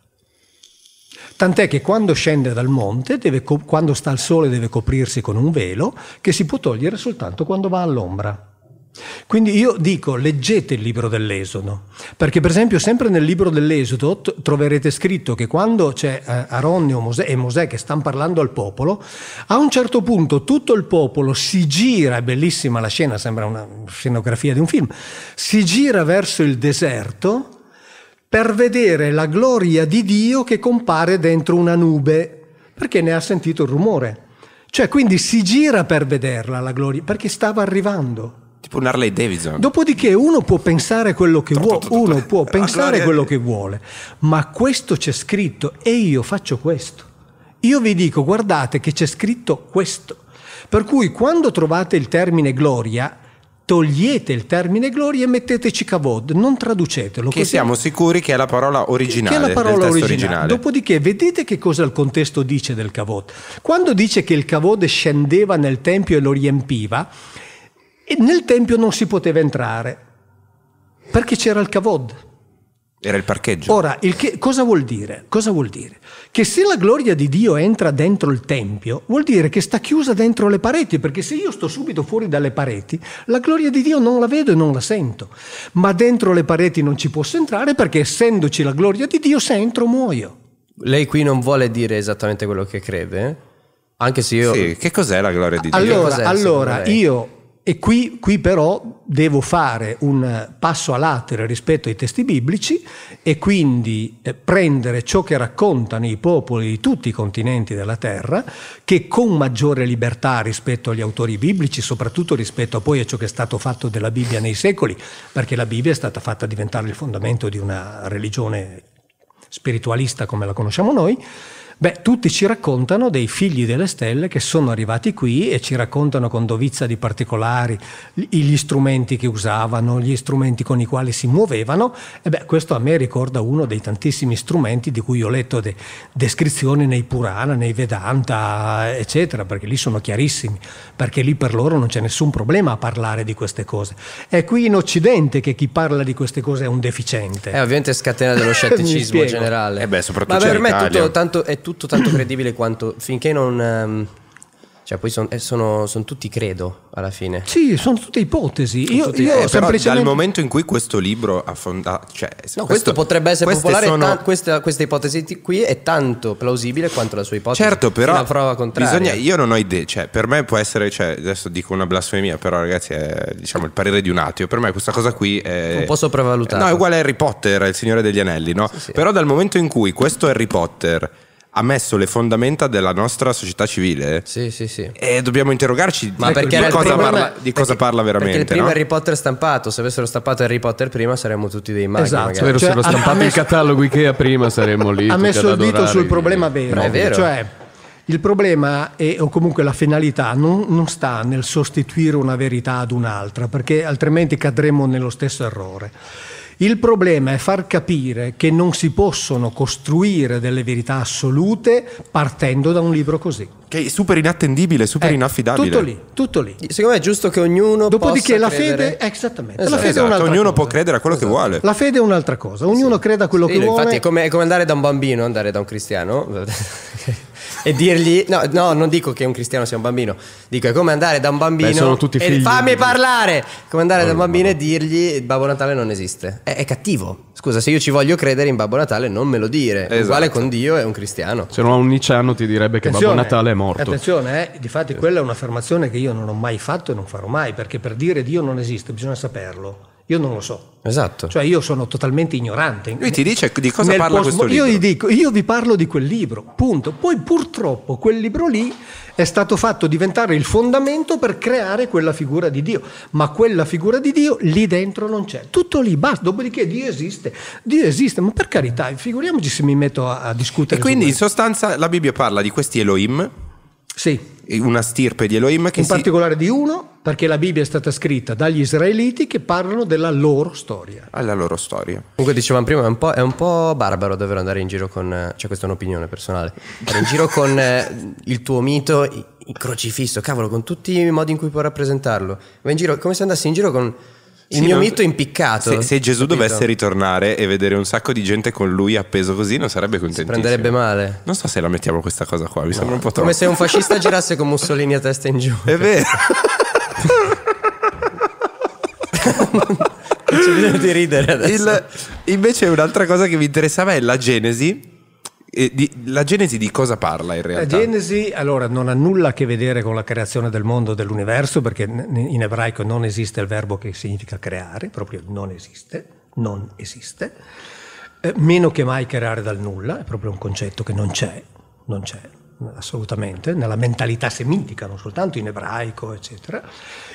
Tant'è che quando scende dal monte, deve, quando sta al sole, deve coprirsi con un velo che si può togliere soltanto quando va all'ombra. Quindi io dico leggete il libro dell'Esodo, perché per esempio sempre nel libro dell'Esodo troverete scritto che quando c'è eh, Aronne Mosè, e Mosè che stanno parlando al popolo, a un certo punto tutto il popolo si gira, è bellissima la scena, sembra una scenografia di un film, si gira verso il deserto per vedere la gloria di Dio che compare dentro una nube, perché ne ha sentito il rumore. Cioè, quindi si gira per vederla la gloria, perché stava arrivando. Tipo un Harley Davidson. Dopodiché uno può pensare quello che vuole, uno può pensare quello che vuole, ma questo c'è scritto e io faccio questo. Io vi dico, guardate che c'è scritto questo. Per cui quando trovate il termine gloria, togliete il termine gloria e metteteci kavod, non traducetelo. Che siamo sicuri che è la parola originale. Che è la parola originale. originale. Dopodiché vedete che cosa il contesto dice del kavod. Quando dice che il kavod scendeva nel tempio e lo riempiva, nel tempio non si poteva entrare perché c'era il kavod. Era il parcheggio. Ora, il che, cosa, vuol cosa, vuol dire? Che se la gloria di Dio entra dentro il Tempio, vuol dire che sta chiusa dentro le pareti, perché se io sto subito fuori dalle pareti, la gloria di Dio non la vedo e non la sento. Ma dentro le pareti non ci posso entrare perché essendoci la gloria di Dio, se entro muoio. Lei qui non vuole dire esattamente quello che crede, anche se io... Sì, che cos'è la gloria di Dio? Allora, allora io e qui, qui, però devo fare un passo a latere rispetto ai testi biblici e quindi eh, prendere ciò che raccontano i popoli di tutti i continenti della terra, che con maggiore libertà rispetto agli autori biblici, soprattutto rispetto poi a ciò che è stato fatto della Bibbia nei secoli, perché la Bibbia è stata fatta diventare il fondamento di una religione spiritualista come la conosciamo noi, Beh, tutti ci raccontano dei figli delle stelle che sono arrivati qui e ci raccontano con dovizia di particolari gli strumenti che usavano, gli strumenti con i quali si muovevano. E beh, questo a me ricorda uno dei tantissimi strumenti di cui ho letto de- descrizioni nei Purana, nei Vedanta, eccetera, perché lì sono chiarissimi, perché lì per loro non c'è nessun problema a parlare di queste cose. È qui in Occidente che chi parla di queste cose è un deficiente. Eh, ovviamente scatena dello scetticismo generale. Eh beh, soprattutto Ma per me tutto, tanto, è tutto tanto credibile quanto finché non... Um, cioè, poi son, eh, sono, sono, tutti credo alla fine. Sì, sono tutte ipotesi. Sono io, tutti, io eh, semplicemente... Dal momento in cui questo libro affonda. Cioè, no, questo, questo, potrebbe essere popolare. Sono... Ta- questa, questa, ipotesi qui è tanto plausibile quanto la sua ipotesi. Certo, però. La prova contraria. Bisogna, io non ho idee. Cioè, per me può essere. Cioè, adesso dico una blasfemia, però, ragazzi, è diciamo, il parere di un attimo. Per me questa cosa qui è. Un po' sopravvalutata. No, è uguale a Harry Potter, il Signore degli Anelli, no? Sì, sì. Però dal momento in cui questo Harry Potter ha messo le fondamenta della nostra società civile. Sì, sì, sì. E dobbiamo interrogarci Ma di, cosa, primo, parla, di perché, parla veramente. Perché il primo no? Harry Potter stampato, se avessero stampato Harry Potter prima saremmo tutti dei maghi. Esatto, se avessero cioè, stampato messo, il catalogo Ikea prima saremmo lì. Ha messo il dito sul problema vero. È vero. Cioè, il problema, è, o comunque la finalità, non, non, sta nel sostituire una verità ad un'altra, perché altrimenti cadremo nello stesso errore. Il problema è far capire che non si possono costruire delle verità assolute partendo da un libro così. Che è super inattendibile, super eh, inaffidabile. Tutto lì, tutto lì. Secondo me è giusto che ognuno Dopodiché la credere... fede, eh, esattamente. Esatto. La fede esatto. è ognuno cosa. può credere a quello esatto. che vuole. La fede è un'altra cosa, ognuno sì. creda a quello sì, che infatti vuole. Infatti è è come andare da un bambino, andare da un cristiano e dirgli, no, no, non dico che un cristiano sia un bambino, dico è come andare da un bambino. Beh, sono tutti figli. E fammi di... parlare! Come andare oh, da un bambino no. e dirgli Babbo Natale non esiste. È, è, cattivo. Scusa, se io ci voglio credere in Babbo Natale, non me lo dire. Esatto. Uguale con Dio è un cristiano. Se non ha un niciano ti direbbe che Babbo Natale è morto. Attenzione, eh, difatti quella è un'affermazione che io non ho mai fatto e non farò mai, perché per dire Dio non esiste bisogna saperlo. Io non lo so. Esatto. Cioè io sono totalmente ignorante. Lui ti dice di cosa Nel parla post- questo libro. Io, dico, io vi parlo di quel libro, punto. Poi purtroppo quel libro lì è stato fatto diventare il fondamento per creare quella figura di Dio. Ma quella figura di Dio lì dentro non c'è. Tutto lì, basta. Dopodiché Dio esiste. Dio esiste, ma per carità, figuriamoci se mi metto a, a discutere. E quindi in sostanza la Bibbia parla di questi Elohim sì. Una stirpe di Elohim che In si... particolare di uno, perché la Bibbia è stata scritta dagli israeliti che parlano della loro storia. Alla loro storia. Comunque dicevamo prima, è un, po', è un po barbaro dover andare in giro con... Cioè questa è un'opinione personale. Andare in giro con eh, il tuo mito, il crocifisso, cavolo, con tutti i modi in cui puoi rappresentarlo. Va in giro come se andassi in giro con il sì, mio non... mito impiccato. Se, se Gesù capito? dovesse ritornare e vedere un sacco di gente con lui appeso così, non sarebbe contento. Si prenderebbe male. Non so se la mettiamo questa cosa qua, mi no. sembra un po' troppo. Come se un fascista girasse con Mussolini a testa in giù. È vero. non c'è bisogno di ridere adesso. Il, invece un'altra cosa che mi interessava è la Genesi eh, di, la Genesi di cosa parla in realtà? La Genesi allora non ha nulla a che vedere con la creazione del mondo dell'universo perché in ebraico non esiste il verbo che significa creare, proprio non esiste, non esiste, eh, meno che mai creare dal nulla, è proprio un concetto che non c'è, non c'è assolutamente, nella mentalità semitica, non soltanto in ebraico, eccetera.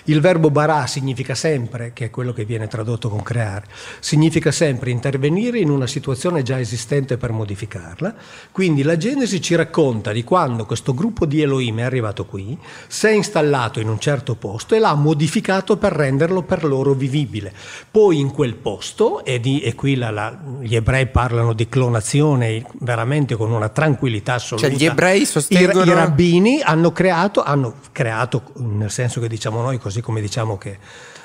Il verbo bara significa sempre, che è quello che viene tradotto con creare, significa sempre intervenire in una situazione già esistente per modificarla. Quindi la Genesi ci racconta di quando questo gruppo di Elohim è arrivato qui, si è installato in un certo posto e l'ha modificato per renderlo per loro vivibile. Poi in quel posto, e, di, e qui la, la, gli ebrei parlano di clonazione veramente con una tranquillità assoluta. Cioè gli ebrei sono sostengono... I, I, rabbini hanno creato, hanno creato, nel senso che diciamo noi, così come diciamo che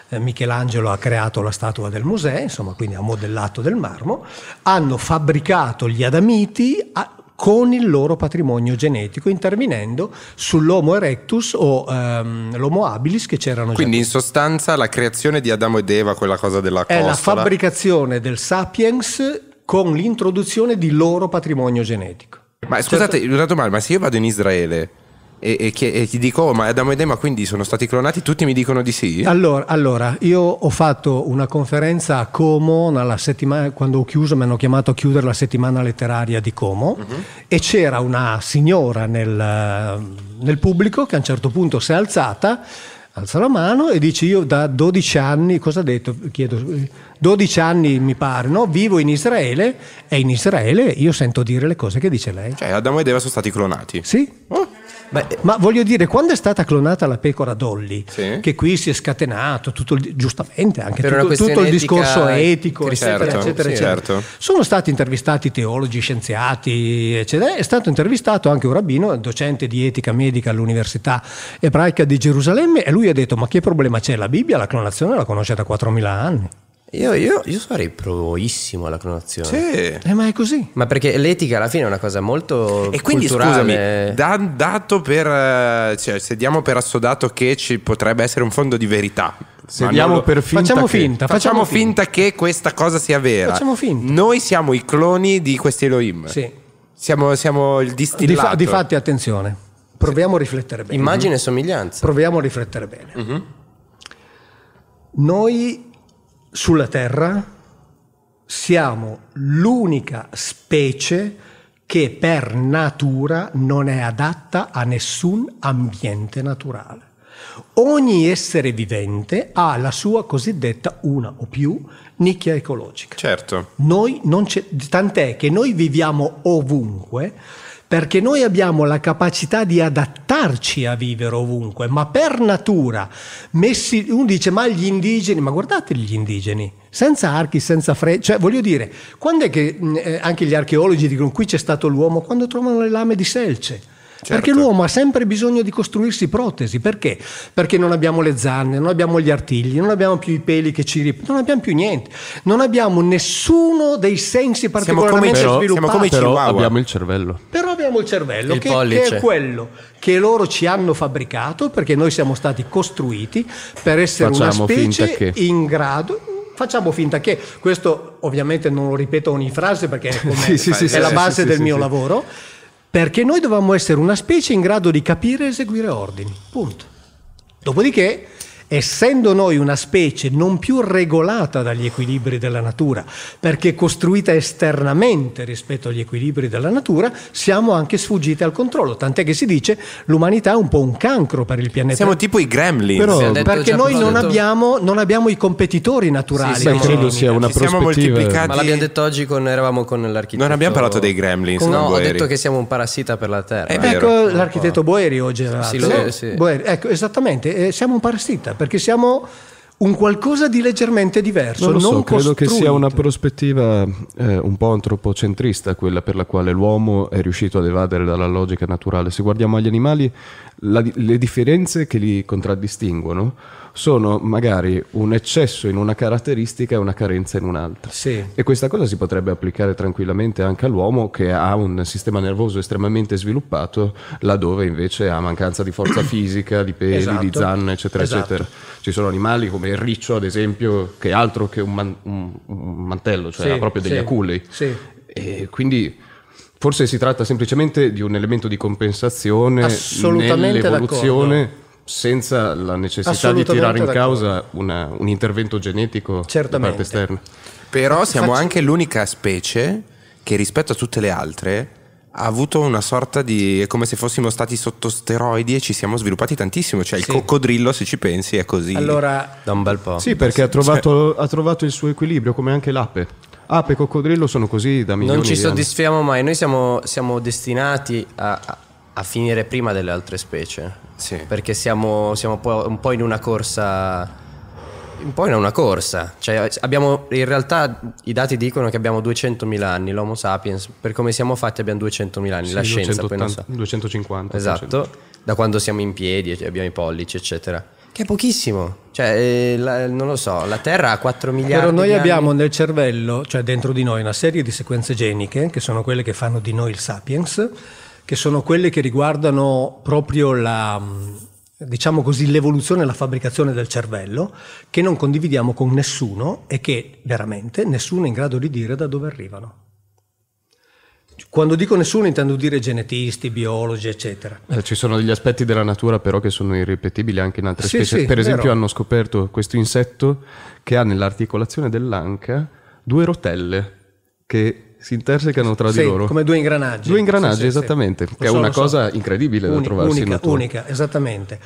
eh, Michelangelo ha creato la statua del Mosè, insomma, quindi ha modellato del marmo, hanno fabbricato gli adamiti a, con il loro patrimonio genetico, intervenendo sull'Homo erectus o um, l'Homo habilis che c'erano Quindi già. in sostanza la creazione di Adamo ed Eva, quella cosa della costola. È la fabbricazione del sapiens con l'introduzione di loro patrimonio genetico. Ma scusate, certo. una domanda, ma se io vado in Israele e, e, che, e, ti dico, oh, ma Adamo e Dema quindi sono stati clonati, tutti mi dicono di sì? Allora, allora io ho fatto una conferenza a Como settima, quando ho chiuso, mi hanno chiamato a chiudere la settimana letteraria di Como uh-huh. e c'era una signora nel, nel pubblico che a un certo punto si è alzata alza la mano e dice io da 12 anni, cosa ha detto? Chiedo, 12 anni mi pare, no? vivo in Israele e in Israele io sento dire le cose che dice lei. Cioè Adamo ed Eva sono stati clonati. Sì. Oh. Beh, ma voglio dire, quando è stata clonata la pecora Dolly, sì. che qui si è scatenato tutto il, giustamente anche tutto, tutto, il discorso etico, eccetera, certo. eccetera, sì, eccetera. Certo. Sono stati intervistati teologi, scienziati, eccetera. È stato intervistato anche un rabbino, docente di etica medica all'Università ebraica di Gerusalemme, e lui ha detto: Ma che problema c'è? La Bibbia, la clonazione la conosce da 4.000 anni. Io, io, io sarei proissimo alla clonazione. Sì. Eh, ma è così. Ma perché l'etica alla fine è una cosa molto E quindi culturale. scusami, da, dato per eh, cioè, se diamo per assodato che ci potrebbe essere un fondo di verità. Se diamo per finta facciamo che... finta, facciamo, facciamo finta. finta che questa cosa sia vera. Facciamo finta. Noi siamo i cloni di questi Elohim. Sì. Siamo, siamo il distillato. Di, fa- difatti, attenzione. Proviamo sì. a riflettere bene. Immagine e mhm. somiglianza. Proviamo a riflettere bene. Mm-hmm. Noi sulla Terra siamo l'unica specie che per natura non è adatta a nessun ambiente naturale. Ogni essere vivente ha la sua cosiddetta una o più nicchia ecologica. Certo. Noi non c'è, tant'è che noi viviamo ovunque, perché noi abbiamo la capacità di adattarci a vivere ovunque, ma per natura, messi, uno dice ma gli indigeni, ma guardate gli indigeni, senza archi, senza frecce, cioè voglio dire, quando è che eh, anche gli archeologi dicono qui c'è stato l'uomo? Quando trovano le lame di selce Certo. Perché l'uomo ha sempre bisogno di costruirsi protesi. Perché? Perché non abbiamo le zanne, non abbiamo gli artigli, non abbiamo più i peli che ci rip... non abbiamo più niente. Non abbiamo nessuno dei sensi particolarmente siamo come, sviluppati. Però, siamo come però abbiamo il cervello. Però abbiamo il cervello, il che, che è quello che loro ci hanno fabbricato perché noi siamo stati costruiti per essere Facciamo una specie che... in grado facciamo finta che questo ovviamente non lo ripeto ogni frase perché è, sì, sì, sì, è la base del mio lavoro perché noi dovevamo essere una specie in grado di capire e eseguire ordini, punto. Dopodiché essendo noi una specie non più regolata dagli equilibri della natura, perché costruita esternamente rispetto agli equilibri della natura, siamo anche sfuggiti al controllo. Tant'è che si dice l'umanità è un po' un cancro per il pianeta. Siamo tipo i gremlin. Però, perché noi non abbiamo, non abbiamo, i competitori naturali. Sì, sì, credo sia una ci siamo moltiplicati. Ma l'abbiamo detto oggi con, eravamo con l'architetto. Non abbiamo parlato dei gremlin. Con, no, Boeri. ho detto che siamo un parassita per la Terra. Eh, ecco, l'architetto Boeri oggi era. sì, sì. Boeri, ecco, esattamente, eh, siamo un parassita perché siamo un qualcosa di leggermente diverso. Non, lo so, credo che sia una prospettiva eh, un po' antropocentrista quella per la quale l'uomo è riuscito ad evadere dalla logica naturale. Se guardiamo agli animali, la, le differenze che li contraddistinguono sono magari un eccesso in una caratteristica e una carenza in un'altra. Sì. E questa cosa si potrebbe applicare tranquillamente anche all'uomo che ha un sistema nervoso estremamente sviluppato, laddove invece ha mancanza di forza fisica, di peli, esatto. di zanne, eccetera, esatto. eccetera. Ci sono animali come il riccio, ad esempio, che è altro che un, man- un, mantello, cioè sì, ha proprio degli sì, aculei. Sì. E quindi forse si tratta semplicemente di un elemento di compensazione Assolutamente nell'evoluzione senza la necessità di tirare in causa una, un intervento genetico Certamente. da parte esterna. Però siamo Facci... anche l'unica specie che rispetto a tutte le altre ha avuto una sorta di... è come se fossimo stati sotto steroidi e ci siamo sviluppati tantissimo, cioè sì. il coccodrillo se ci pensi è così... Allora... Da un bel po'. Sì, perché ha trovato, cioè... ha trovato il suo equilibrio, come anche l'ape. Ape e coccodrillo sono così da milioni Non ci soddisfiamo mai, noi siamo, siamo destinati a, a finire prima delle altre specie sì. Perché siamo, siamo un po' in una corsa un po' in una corsa. Cioè, abbiamo, in realtà i dati dicono che abbiamo 200.000 anni, l'Homo sapiens, per come siamo fatti abbiamo 200.000 anni, sì, la 280, scienza poi non so. 250. Esatto, 200. da quando siamo in piedi, abbiamo i pollici, eccetera. Che è pochissimo, cioè, eh, la, non lo so, la Terra ha 4 miliardi di anni. Però noi abbiamo anni. nel cervello, cioè dentro di noi, una serie di sequenze geniche, che sono quelle che fanno di noi il sapiens, che sono quelle che riguardano proprio la, mm, diciamo così, l'evoluzione e la fabbricazione del cervello, che non condividiamo con nessuno e che veramente nessuno è in grado di dire da dove arrivano. Quando dico nessuno intendo dire genetisti, biologi, eccetera. Eh, ci sono degli aspetti della natura però che sono irripetibili anche in altre sì, specie. Sì, per esempio vero. hanno scoperto questo insetto che ha nell'articolazione dell'anca due rotelle che si intersecano tra sì, di loro. Come due ingranaggi. Due ingranaggi, sì, esattamente. Che so, è una cosa so. incredibile Uni- da trovarsi unica, in natura. Unica, esattamente.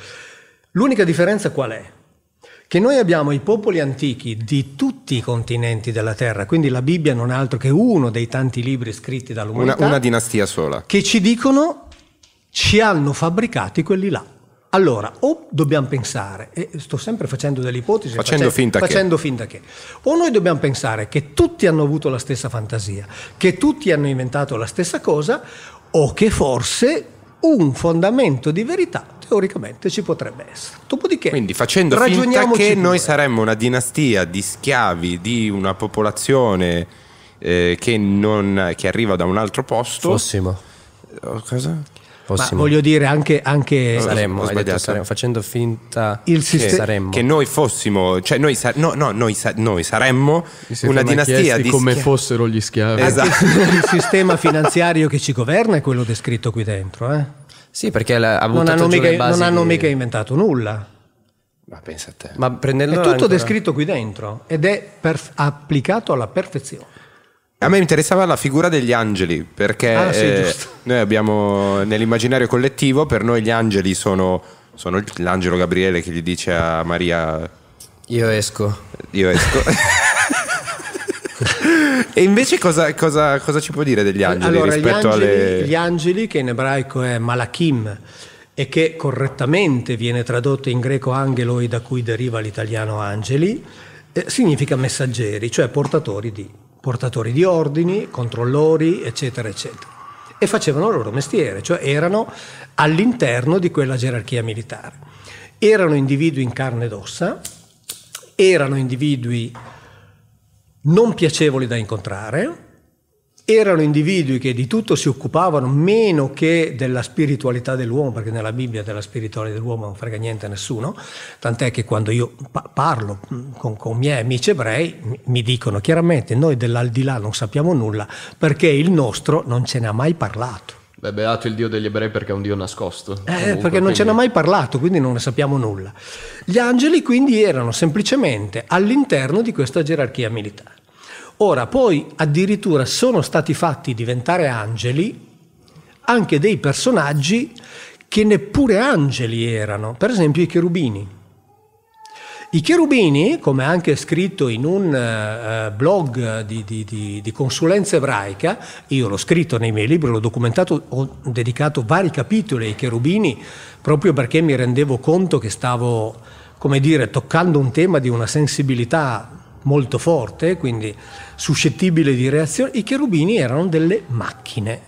L'unica differenza qual è? Che noi abbiamo i popoli antichi di tutti i continenti della Terra, quindi la Bibbia non è altro che uno dei tanti libri scritti dall'umanità. Una, una dinastia sola. Che ci dicono ci hanno fabbricati quelli là. Allora, o dobbiamo pensare, e sto sempre facendo delle ipotesi, facendo, facendo, finta, facendo che. finta che, o noi dobbiamo pensare che tutti hanno avuto la stessa fantasia, che tutti hanno inventato la stessa cosa, o che forse un fondamento di verità teoricamente ci potrebbe essere. Dopodiché, quindi facendo finta che noi saremmo una dinastia di schiavi di una popolazione eh, che, non, che, arriva da un altro posto. Fossimo. Eh, cosa? Fossimo. Ma voglio dire anche... anche saremmo, hai detto saremmo, facendo finta il sistema, che, saremmo. che noi fossimo, cioè noi, sa- no, no, noi, sa- noi saremmo una dinastia di... come schia- fossero gli schiavi. Esatto. il sistema finanziario che ci governa è quello descritto qui dentro. Eh? Sì, perché la, ha non hanno, mica, non hanno di... mica inventato nulla. Ma pensa a te. Ma è tutto ancora... descritto qui dentro ed è perf- applicato alla perfezione. A me interessava la figura degli angeli, perché ah, sì, eh, noi abbiamo nell'immaginario collettivo, per noi gli angeli sono, sono l'angelo Gabriele che gli dice a Maria... Io esco. Io esco. e invece cosa, cosa, cosa, ci può dire degli angeli allora, rispetto gli angeli, alle... Gli angeli, che in ebraico è malachim, e che correttamente viene tradotto in greco angeloi, da cui deriva l'italiano angeli, eh, significa messaggeri, cioè portatori di portatori di ordini, controllori, eccetera, eccetera. E facevano il loro mestiere, cioè erano all'interno di quella gerarchia militare. Erano individui in carne ed ossa, erano individui non piacevoli da incontrare, erano individui che di tutto si occupavano meno che della spiritualità dell'uomo, perché nella Bibbia della spiritualità dell'uomo non frega niente a nessuno, tant'è che quando io parlo mm, con, con miei amici ebrei mi, dicono chiaramente noi dell'aldilà non sappiamo nulla perché il nostro non ce ne ha mai parlato. Beh, beato il Dio degli ebrei perché è un Dio nascosto. Eh, comunque, perché non quindi... ce ha mai parlato, quindi non ne sappiamo nulla. Gli angeli quindi erano semplicemente all'interno di questa gerarchia militare. Ora, poi addirittura sono stati fatti diventare angeli anche dei personaggi che neppure angeli erano, per esempio i cherubini. I cherubini, come anche scritto in un eh, eh, blog di, di, di, di, consulenza ebraica, io l'ho scritto nei miei libri, l'ho documentato, ho dedicato vari capitoli ai cherubini proprio perché mi rendevo conto che stavo, come dire, toccando un tema di una sensibilità molto forte, quindi suscettibile di reazione, i cherubini erano delle macchine.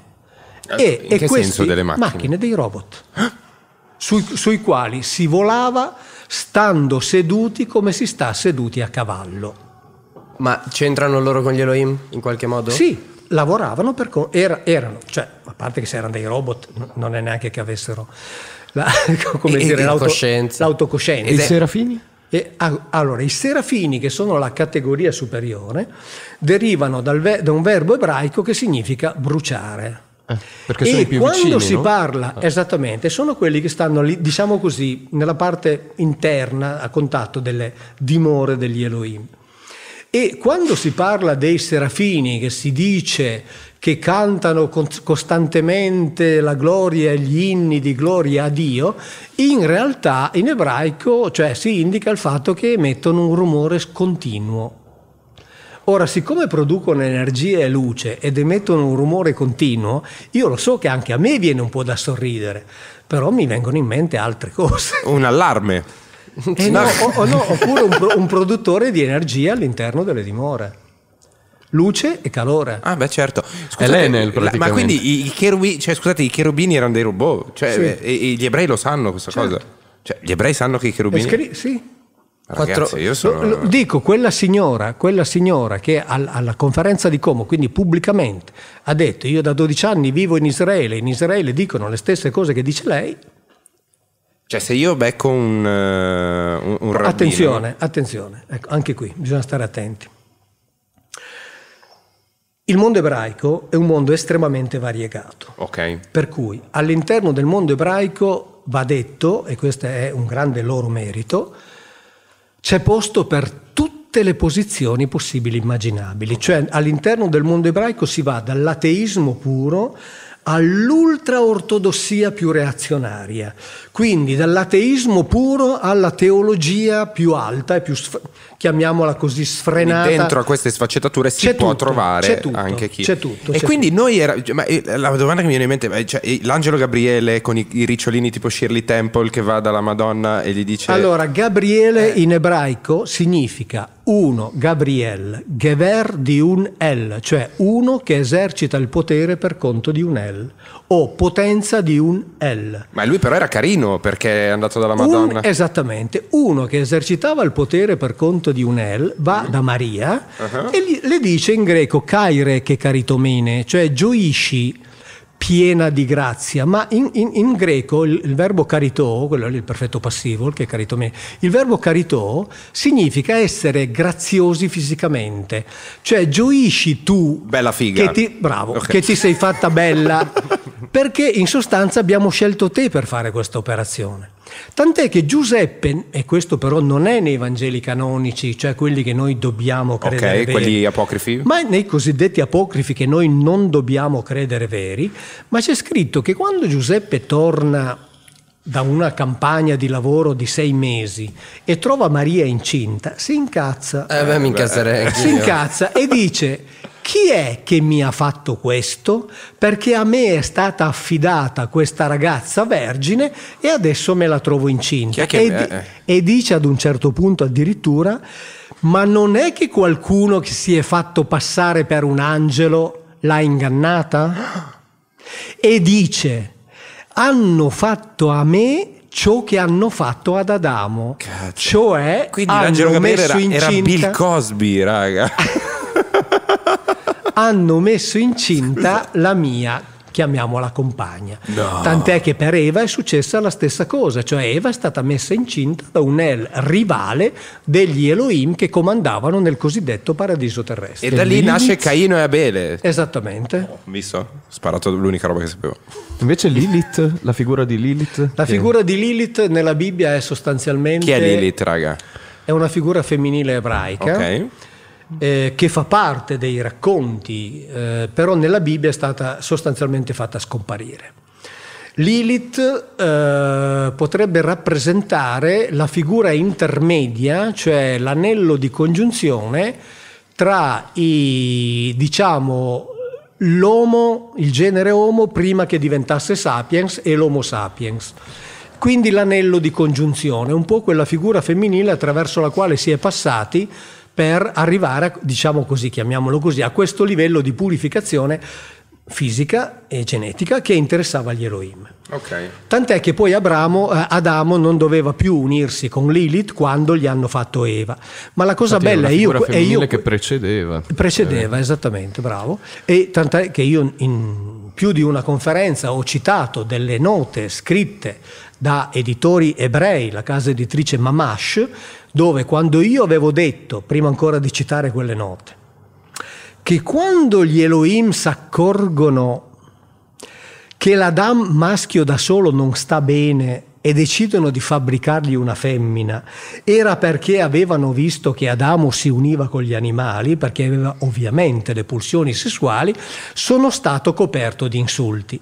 Ah, e, In e che senso delle macchine? Macchine dei robot, sui, sui quali si volava stando seduti come si sta seduti a cavallo. Ma c'entrano loro con gli Elohim in qualche modo? Sì, lavoravano per... Con- era, erano, cioè, a parte che se erano dei robot, non è neanche che avessero la, come e, dire, e l'autocoscienza. E i serafini? E, allora, i serafini, che sono la categoria superiore, derivano ve- da un verbo ebraico che significa bruciare. Eh, perché sono i più quando vicini, si no? parla, ah. esattamente, sono quelli che stanno lì, diciamo così, nella parte interna a contatto delle dimore degli Elohim. E quando si parla dei serafini, che si dice che cantano costantemente la gloria e gli inni di gloria a Dio, in realtà in ebraico cioè, si indica il fatto che emettono un rumore continuo. Ora, siccome producono energia e luce ed emettono un rumore continuo, io lo so che anche a me viene un po' da sorridere, però mi vengono in mente altre cose. Un allarme. Eh no, o, o no, oppure un, pro, un produttore di energia all'interno delle dimore luce e calore. Ah, beh, certo. Scusate, è l'Enel praticamente. La, ma quindi i, cherubini, cioè, scusate, i cherubini erano dei robot, cioè, sì. Eh, e, e gli ebrei lo sanno questa certo. cosa. Cioè, gli ebrei sanno che i cherubini. Scri- sì. Ragazzi, io sono... dico, quella signora, quella signora che alla conferenza di Como, quindi pubblicamente, ha detto io da 12 anni vivo in Israele, in Israele dicono le stesse cose che dice lei, cioè, se io becco un, uh, un, un Attenzione, attenzione, ecco, anche qui bisogna stare attenti. Il mondo ebraico è un mondo estremamente variegato. Okay. Per cui all'interno del mondo ebraico va detto, e questo è un grande loro merito, c'è posto per tutte le posizioni possibili e immaginabili. Cioè all'interno del mondo ebraico si va dall'ateismo puro all'ultraortodossia più reazionaria. Quindi dall'ateismo puro alla teologia più alta e più, chiamiamola così, sfrenata. Quindi dentro a queste sfaccettature si c'è può tutto, trovare tutto, anche chi. C'è tutto. E c'è quindi tutto. noi era, cioè, ma eh, la domanda che mi viene in mente è eh, cioè, eh, l'angelo Gabriele con i, i, ricciolini tipo Shirley Temple che va dalla Madonna e gli dice... Allora, Gabriele eh. in ebraico significa uno, Gabriel, Gever di un El, cioè uno che esercita il potere per conto di un El, o potenza di un El. Ma lui però era carino perché è andato dalla Madonna. Un, esattamente, uno che esercitava il potere per conto di un El va mm. da Maria uh-huh. e gli, le dice in greco caire che caritomene, cioè gioisci piena di grazia, ma in, in, in greco il, il, verbo caritò, quello è il perfetto passivo, il che è carito me, il verbo caritò significa essere graziosi fisicamente, cioè gioisci tu bella figa. Che ti, bravo, okay. che ti sei fatta bella, perché in sostanza abbiamo scelto te per fare questa operazione. Tant'è che Giuseppe, e questo però non è nei Vangeli canonici, cioè quelli che noi dobbiamo credere okay, veri, quelli apocrifi. ma nei cosiddetti apocrifi che noi non dobbiamo credere veri, ma c'è scritto che quando Giuseppe torna da una campagna di lavoro di sei mesi e trova Maria incinta, si incazza. Eh beh, mi incazzerei. Si incazza e dice chi è che mi ha fatto questo? Perché a me è stata affidata questa ragazza vergine e adesso me la trovo incinta. E, me... Eh. e, dice ad un certo punto addirittura, ma non è che qualcuno che si è fatto passare per un angelo l'ha ingannata? E dice, hanno fatto a me ciò che hanno fatto ad Adamo. Cazzo. Cioè, Quindi l'angelo Gabriele era, incinta... era Bill Cosby, raga. hanno messo incinta la mia chiamiamola compagna. No. Tant'è che per Eva è successa la stessa cosa, cioè Eva è stata messa incinta da un El rivale degli Elohim che comandavano nel cosiddetto paradiso terrestre. E da lì nasce Caino e Abele. Esattamente. Oh, visto, ho sparato l'unica roba che sapevo. Invece Lilith, la figura di Lilith? La figura di Lilith nella Bibbia è sostanzialmente... Chi è Lilith, raga? È una figura femminile ebraica. Ok eh, che fa parte dei racconti, eh, però nella Bibbia è stata sostanzialmente fatta scomparire. Lilith eh, potrebbe rappresentare la figura intermedia, cioè l'anello di congiunzione tra i, diciamo, l'uomo, il genere homo prima che diventasse sapiens e l'homo sapiens. Quindi l'anello di congiunzione, un po' quella figura femminile attraverso la quale si è passati per arrivare, a, diciamo così, chiamiamolo così, a questo livello di purificazione fisica e genetica che interessava gli Elohim. Okay. Tant'è che poi Abramo, eh, Adamo non doveva più unirsi con Lilith quando gli hanno fatto Eva. Ma la cosa Infatti bella è io... È io che precedeva. Precedeva, eh. esattamente, bravo. E tant'è che io in più di una conferenza ho citato delle note scritte da editori ebrei, la casa editrice Mamash, dove quando io avevo detto, prima ancora di citare quelle note, che quando gli Elohim s'accorgono che l'Adam maschio da solo non sta bene e decidono di fabbricargli una femmina, era perché avevano visto che Adamo si univa con gli animali, perché aveva ovviamente le pulsioni sessuali, sono stato coperto di insulti.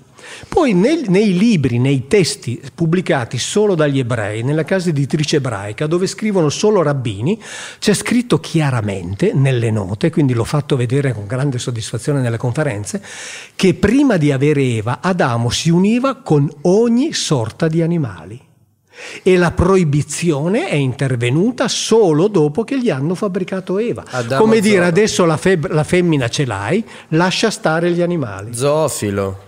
Poi nel, nei libri, nei testi pubblicati solo dagli ebrei, nella casa editrice ebraica, dove scrivono solo rabbini, c'è scritto chiaramente nelle note, quindi l'ho fatto vedere con grande soddisfazione nelle conferenze, che prima di avere Eva, Adamo si univa con ogni sorta di animali e la proibizione è intervenuta solo dopo che gli hanno fabbricato Eva. Adamo Come dire, adesso la, feb- la femmina ce l'hai, lascia stare gli animali. Zofilo.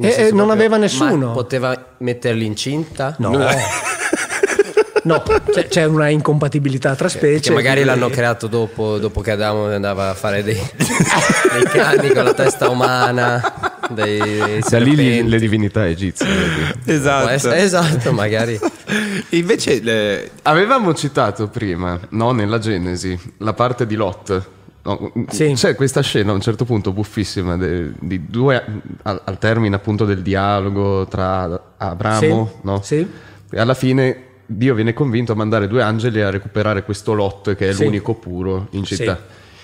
E, e eh, eh, non aveva nessuno. poteva metterli incinta? No. no. no, c'è, c'è, una incompatibilità tra specie. Che magari quindi... l'hanno creato dopo, dopo, che Adamo andava a fare dei, dei cani con la testa umana. Dei, dei da lì le, le divinità egizie. esatto. Essere, esatto, magari. Invece le... avevamo citato prima, no, nella Genesi, la parte di Lot No, sì. C'è questa scena a un certo punto buffissima de, di due, al, al, termine appunto del dialogo tra Abramo, sì. No? Sì. E alla fine Dio viene convinto a mandare due angeli a recuperare questo Lot che è l'unico puro in città.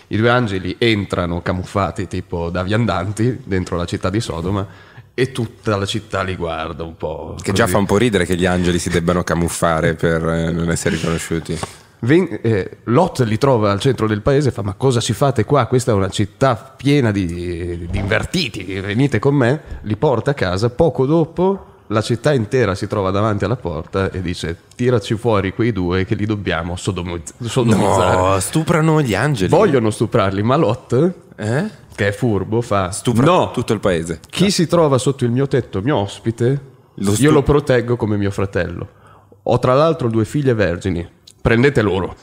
I due angeli entrano camuffati tipo da viandanti dentro la città di Sodoma e tutta la città li guarda un po'. Che così. già fa un po' ridere che gli angeli si debbano camuffare per eh, non essere riconosciuti. Ven- eh, Lot li trova al centro del paese e fa: Ma cosa ci fate qua? Questa è una città piena di, di invertiti, venite con me. Li porta a casa. Poco dopo la città intera si trova davanti alla porta e dice tiraci fuori quei due che li dobbiamo sodomiz- sodomizzare. No, stuprano gli angeli. Vogliono stuprarli, ma Lot, eh? che è furbo, fa Stupra no, tutto il paese. Chi no. si trova sotto il mio tetto, mio ospite, lo stu- io lo proteggo come mio fratello. Ho tra l'altro due figlie vergini prendete loro.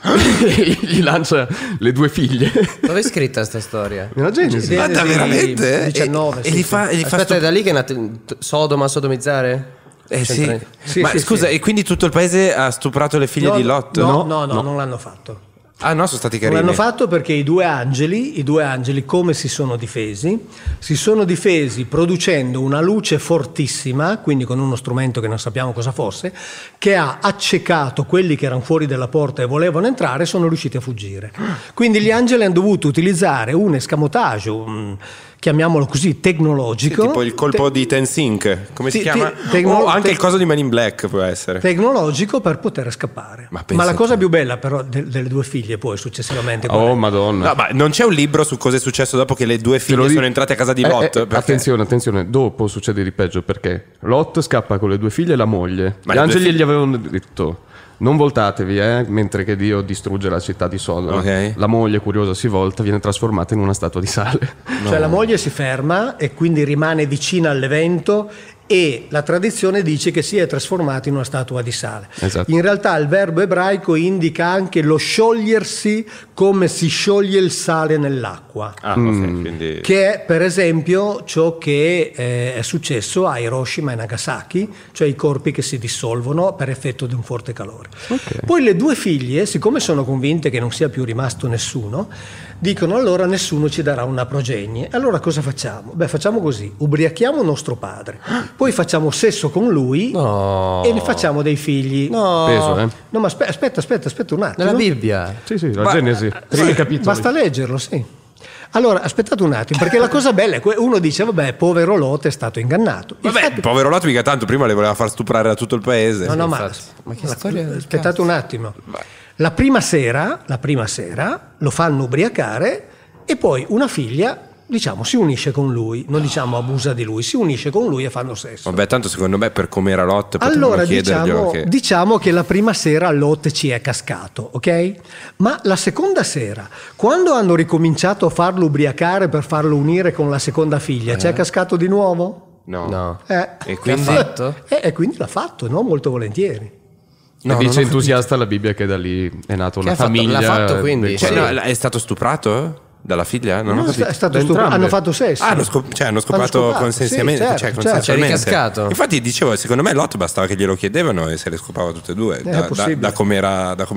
Gli lancia le due figlie. Dove è scritta questa storia? Nella Genesi. Ma veramente? 19. Eh, e, sì, e, sì. Fa, Aspetta, sto... è da lì che è nata Sodoma a sodomizzare? Eh sì. sì. Ma scusa, e quindi tutto il paese ha stuprato le figlie no, di Lot? No, no, no, no, non l'hanno fatto. Ah no, sono stati carini. L'hanno fatto perché i due, angeli, i due angeli, come si sono difesi? Si sono difesi producendo una luce fortissima, quindi con uno strumento che non sappiamo cosa fosse, che ha accecato quelli che erano fuori della porta e volevano entrare e sono riusciti a fuggire. Quindi gli angeli hanno dovuto utilizzare un escamotage, un chiamiamolo così, tecnologico. Sì, tipo il colpo te- di Tensink, come sì, si chiama? Te- tecno- o anche te- il coso di Man in Black può essere. Tecnologico per poter scappare. Ma, ma la cosa più bella però de- delle due figlie poi successivamente. Oh è... madonna. No, ma non c'è un libro su cosa è successo dopo che le due figlie sono entrate a casa di eh, eh Lot? Eh, perché... Attenzione, attenzione, dopo succede di peggio perché Lot scappa con le due figlie e la moglie. Ma gli angeli gli avevano detto non voltatevi, eh, mentre che Dio distrugge la città di Sodoma. Okay. La moglie, curiosa, si volta, viene trasformata in una statua di sale. No. Cioè la moglie si ferma e quindi rimane vicina all'evento e la tradizione dice che si è trasformato in una statua di sale. Esatto. In realtà il verbo ebraico indica anche lo sciogliersi come si scioglie il sale nell'acqua, ah, mm. quindi... che è per esempio ciò che eh, è successo a Hiroshima e Nagasaki, cioè i corpi che si dissolvono per effetto di un forte calore. Okay. Poi le due figlie, siccome sono convinte che non sia più rimasto nessuno, dicono allora nessuno ci darà una progenie. Allora cosa facciamo? Beh, facciamo così, ubriachiamo nostro padre, poi facciamo sesso con lui no. e ne facciamo dei figli. No, Peso, eh? no ma aspe- aspetta, aspetta, aspetta un attimo. Nella Bibbia. Sì, sì, la ba- Genesi, eh, primi sì, capitoli. Basta leggerlo, sì. Allora, aspettate un attimo, perché la cosa bella è che uno dice, vabbè, povero Lot è stato ingannato. Vabbè, Infatti, povero Lot mica tanto, prima le voleva far stuprare da tutto il paese. No, no, ma, ma, ma, che storia aspettate un attimo. Vai. La prima sera, la prima sera lo fanno ubriacare e poi una figlia diciamo, si unisce con lui, non diciamo abusa di lui, si unisce con lui e fanno sesso. Vabbè, tanto secondo me per come era Lot allora, diciamo che... diciamo che la prima sera Lotte ci è cascato, ok? Ma la seconda sera, quando hanno ricominciato a farlo ubriacare per farlo unire con la seconda figlia, eh. ci è eh. cascato di nuovo? No. no. Eh. E, quindi... e, eh, e quindi l'ha fatto, no? Molto volentieri. No, dice entusiasta la Bibbia che da lì è nata una famiglia. Fatto, l'ha fatto quindi? Cioè, no, è stato stuprato? Dalla figlia? Non, non ho capito. Da stup- hanno fatto sesso. Ah, hanno, scop- cioè, hanno scopato consensiamente. Sì, cioè, certo, cioè, consensualmente. Certo. ricascato. Infatti, dicevo, secondo me l'otto bastava che glielo chiedevano e se le scopava tutte e due. Eh, da, da, da, come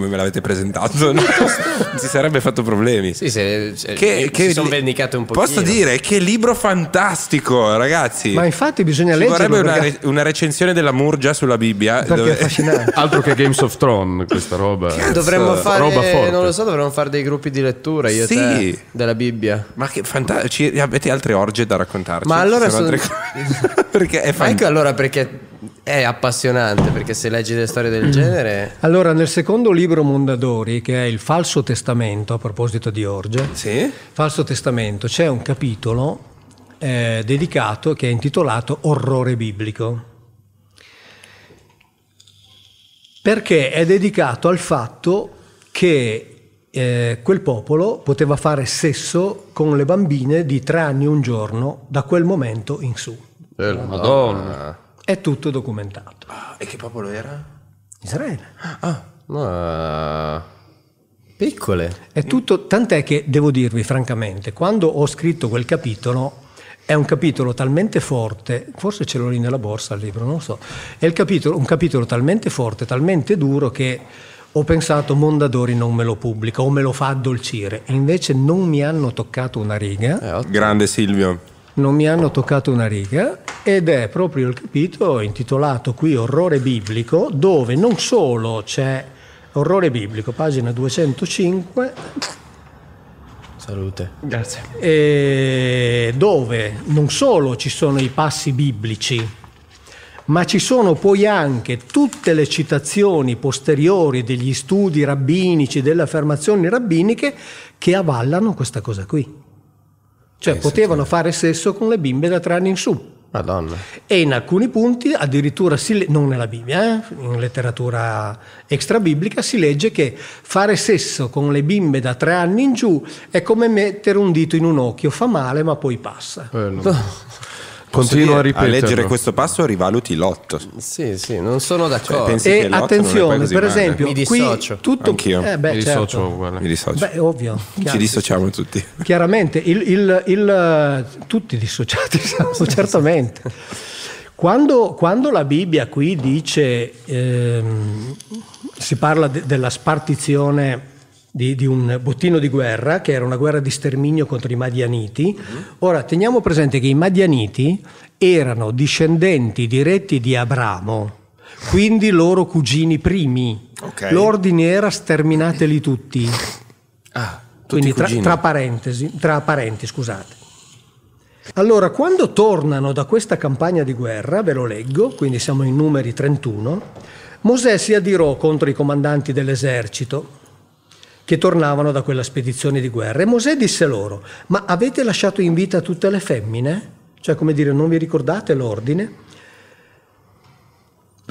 me l'avete presentato, no? non si sarebbe fatto problemi. Sì, se, se cioè, che, eh, che sono vendicate un po'. Posso dire che libro fantastico, ragazzi. Ma infatti, bisogna leggere. Vorrebbe una, perché... una, recensione della Murgia sulla Bibbia. Dove... Altro che Games of Thrones, questa roba. Cazzo. Dovremmo fare, roba non lo so, dovremmo fare dei gruppi di lettura. Io sì. Te della Bibbia. Ma che fantastico. Avete altre orge da raccontarci? Ma allora sono... altre... perché è fan... Ecco allora perché è appassionante, perché se leggi delle storie del mm. genere... Allora, nel secondo libro Mondadori, che è il Falso Testamento, a proposito di orge, sì? Falso Testamento, c'è un capitolo eh, dedicato che è intitolato Orrore biblico. Perché è dedicato al fatto che eh, quel popolo poteva fare sesso con le bambine di tre anni un giorno da quel momento in su. Eh, Madonna. Madonna. È tutto documentato. Ah, e che popolo era? Israele. Ah, ma... Piccole. È tutto, tant'è che devo dirvi francamente, quando ho scritto quel capitolo, è un capitolo talmente forte, forse ce l'ho lì nella borsa il libro, non so, è capitolo, un capitolo talmente forte, talmente duro che ho pensato Mondadori non me lo pubblica o me lo fa addolcire, invece non mi hanno toccato una riga. Eh, grande Silvio. Non mi hanno toccato una riga ed è proprio il capitolo intitolato qui Orrore biblico, dove non solo c'è Orrore biblico, pagina 205. Salute. Grazie. dove non solo ci sono i passi biblici, ma ci sono poi anche tutte le citazioni posteriori degli studi rabbinici, delle affermazioni rabbiniche che avallano questa cosa qui. Cioè eh, potevano fare sesso con le bimbe da tre anni in su. Madonna. E in alcuni punti addirittura, si, non nella Bibbia, eh, in letteratura extrabiblica, si legge che fare sesso con le bimbe da tre anni in giù è come mettere un dito in un occhio, fa male ma poi passa. Eh, no. Continuo a ripetere. A leggere questo passo rivaluti l'otto. Sì, sì, non sono d'accordo. Cioè, e attenzione, per esempio, male. mi dissocio. Qui, tutto Anch'io. Eh beh, mi certo. dissocio, mi dissocio. Beh, ovvio. Chiaro, Ci dissociamo sì, tutti. Chiaramente, il, il, il, eh, tutti dissociati siamo, certamente. Quando, quando, la Bibbia qui dice, ehm, si parla de, della spartizione di, di, un bottino di guerra, che era una guerra di sterminio contro i Madianiti. Mm-hmm. Ora, teniamo presente che i Madianiti erano discendenti diretti di Abramo, quindi loro cugini primi. Okay. L'ordine era sterminateli tutti. Ah, tutti quindi tra, tra, parentesi, tra parenti, scusate. Allora, quando tornano da questa campagna di guerra, ve lo leggo, quindi siamo in numeri 31, Mosè si adirò contro i comandanti dell'esercito che tornavano da quella spedizione di guerra. E Mosè disse loro, ma avete lasciato in vita tutte le femmine? Cioè, come dire, non vi ricordate l'ordine?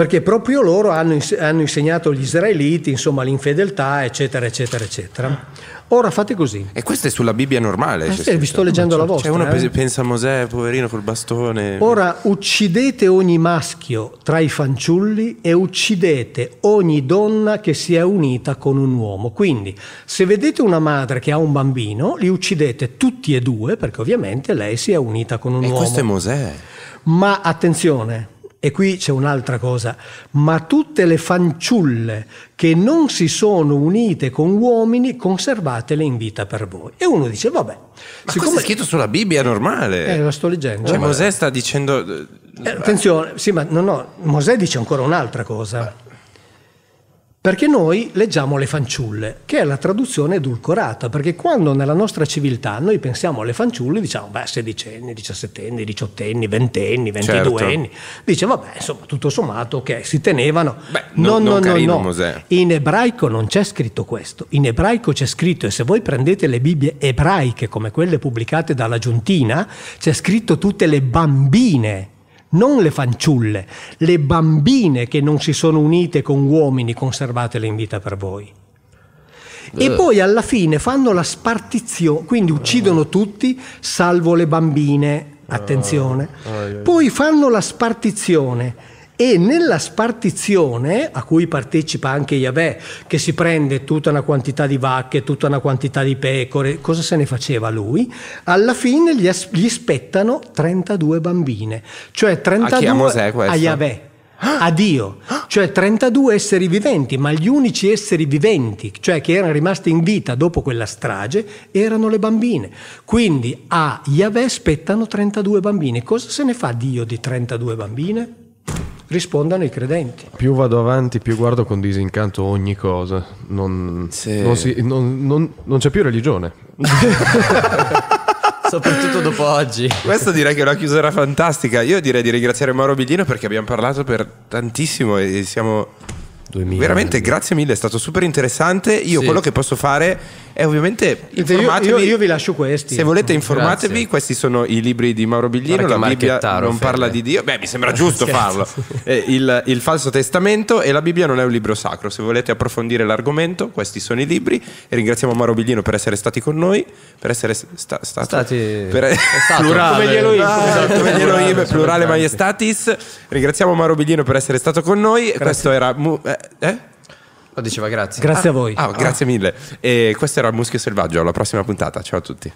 perché proprio loro hanno, hanno insegnato agli israeliti, insomma, l'infedeltà, eccetera, eccetera, eccetera. Ora fate così. E questo è sulla Bibbia normale. Eh, cioè, sì, vi sto leggendo la vostra. c'è uno eh. pensa a Mosè, poverino, col bastone. Ora uccidete ogni maschio tra i fanciulli e uccidete ogni donna che si è unita con un uomo. Quindi, se vedete una madre che ha un bambino, li uccidete tutti e due, perché ovviamente lei si è unita con un e uomo. E questo è Mosè. Ma attenzione, e qui c'è un'altra cosa, ma tutte le fanciulle che non si sono unite con uomini, conservatele in vita per voi. E uno dice, vabbè. Ma siccome... è scritto sulla Bibbia, è normale. Eh, lo sto leggendo. Cioè, Mosè sta dicendo... Eh, attenzione, sì, ma no, no, Mosè dice ancora un'altra cosa. Perché noi leggiamo le fanciulle, che è la traduzione edulcorata, perché quando nella nostra civiltà noi pensiamo alle fanciulle, diciamo, beh, sedicenni, diciassettenni, diciottenni, ventenni, ventiduenni, certo. dice, vabbè, insomma, tutto sommato che okay, si tenevano. Beh, no, no, no, carino, no. Mosè. In ebraico non c'è scritto questo, in ebraico c'è scritto, e se voi prendete le Bibbie ebraiche come quelle pubblicate dalla Giuntina, c'è scritto tutte le bambine non le fanciulle, le bambine che non si sono unite con uomini, conservatele in vita per voi. E eh. poi alla fine fanno la spartizione, quindi eh. uccidono tutti, salvo le bambine, attenzione. Eh. Poi fanno la spartizione e nella spartizione a cui partecipa anche Yahweh, che si prende tutta una quantità di vacche, tutta una quantità di pecore, cosa se ne faceva lui? Alla fine gli, as- gli spettano 32 bambine, cioè 32 ah, a, a Yahweh a Dio, cioè 32 esseri viventi, ma gli unici esseri viventi, cioè che erano rimasti in vita dopo quella strage, erano le bambine. Quindi a Yahweh spettano 32 bambine. Cosa se ne fa Dio di 32 bambine? rispondano i credenti. Più vado avanti, più guardo con disincanto ogni cosa. Non, sì. non, si, non, non c'è più religione. soprattutto dopo oggi. Questa direi che è una chiusura fantastica. Io direi di ringraziare Mauro Biglino perché abbiamo parlato per tantissimo e siamo 2000. Veramente grazie mille, è stato super interessante. Io sì. quello che posso fare è ovviamente informatevi. Io, io, io vi lascio questi. Se volete informatevi, grazie. questi sono i libri di Mauro Biglino, la Bibbia non parla di Dio. Beh, mi sembra giusto farlo. Eh, il, il, falso testamento e la Bibbia non è un libro sacro. Se volete approfondire l'argomento, questi sono i libri. E ringraziamo Mauro Biglino per essere stati con noi, per essere sta, stato, stati per, è stato plurale, come glielo esatto, come glielo plurale, plurale maiestatis. Ringraziamo Mauro Biglino per essere stato con noi. Grazie. Questo era eh, eh? Lo diceva grazie. Grazie ah, a voi. Ah, grazie ah. mille. E questo era il Muschio Selvaggio. Alla prossima puntata. Ciao a tutti.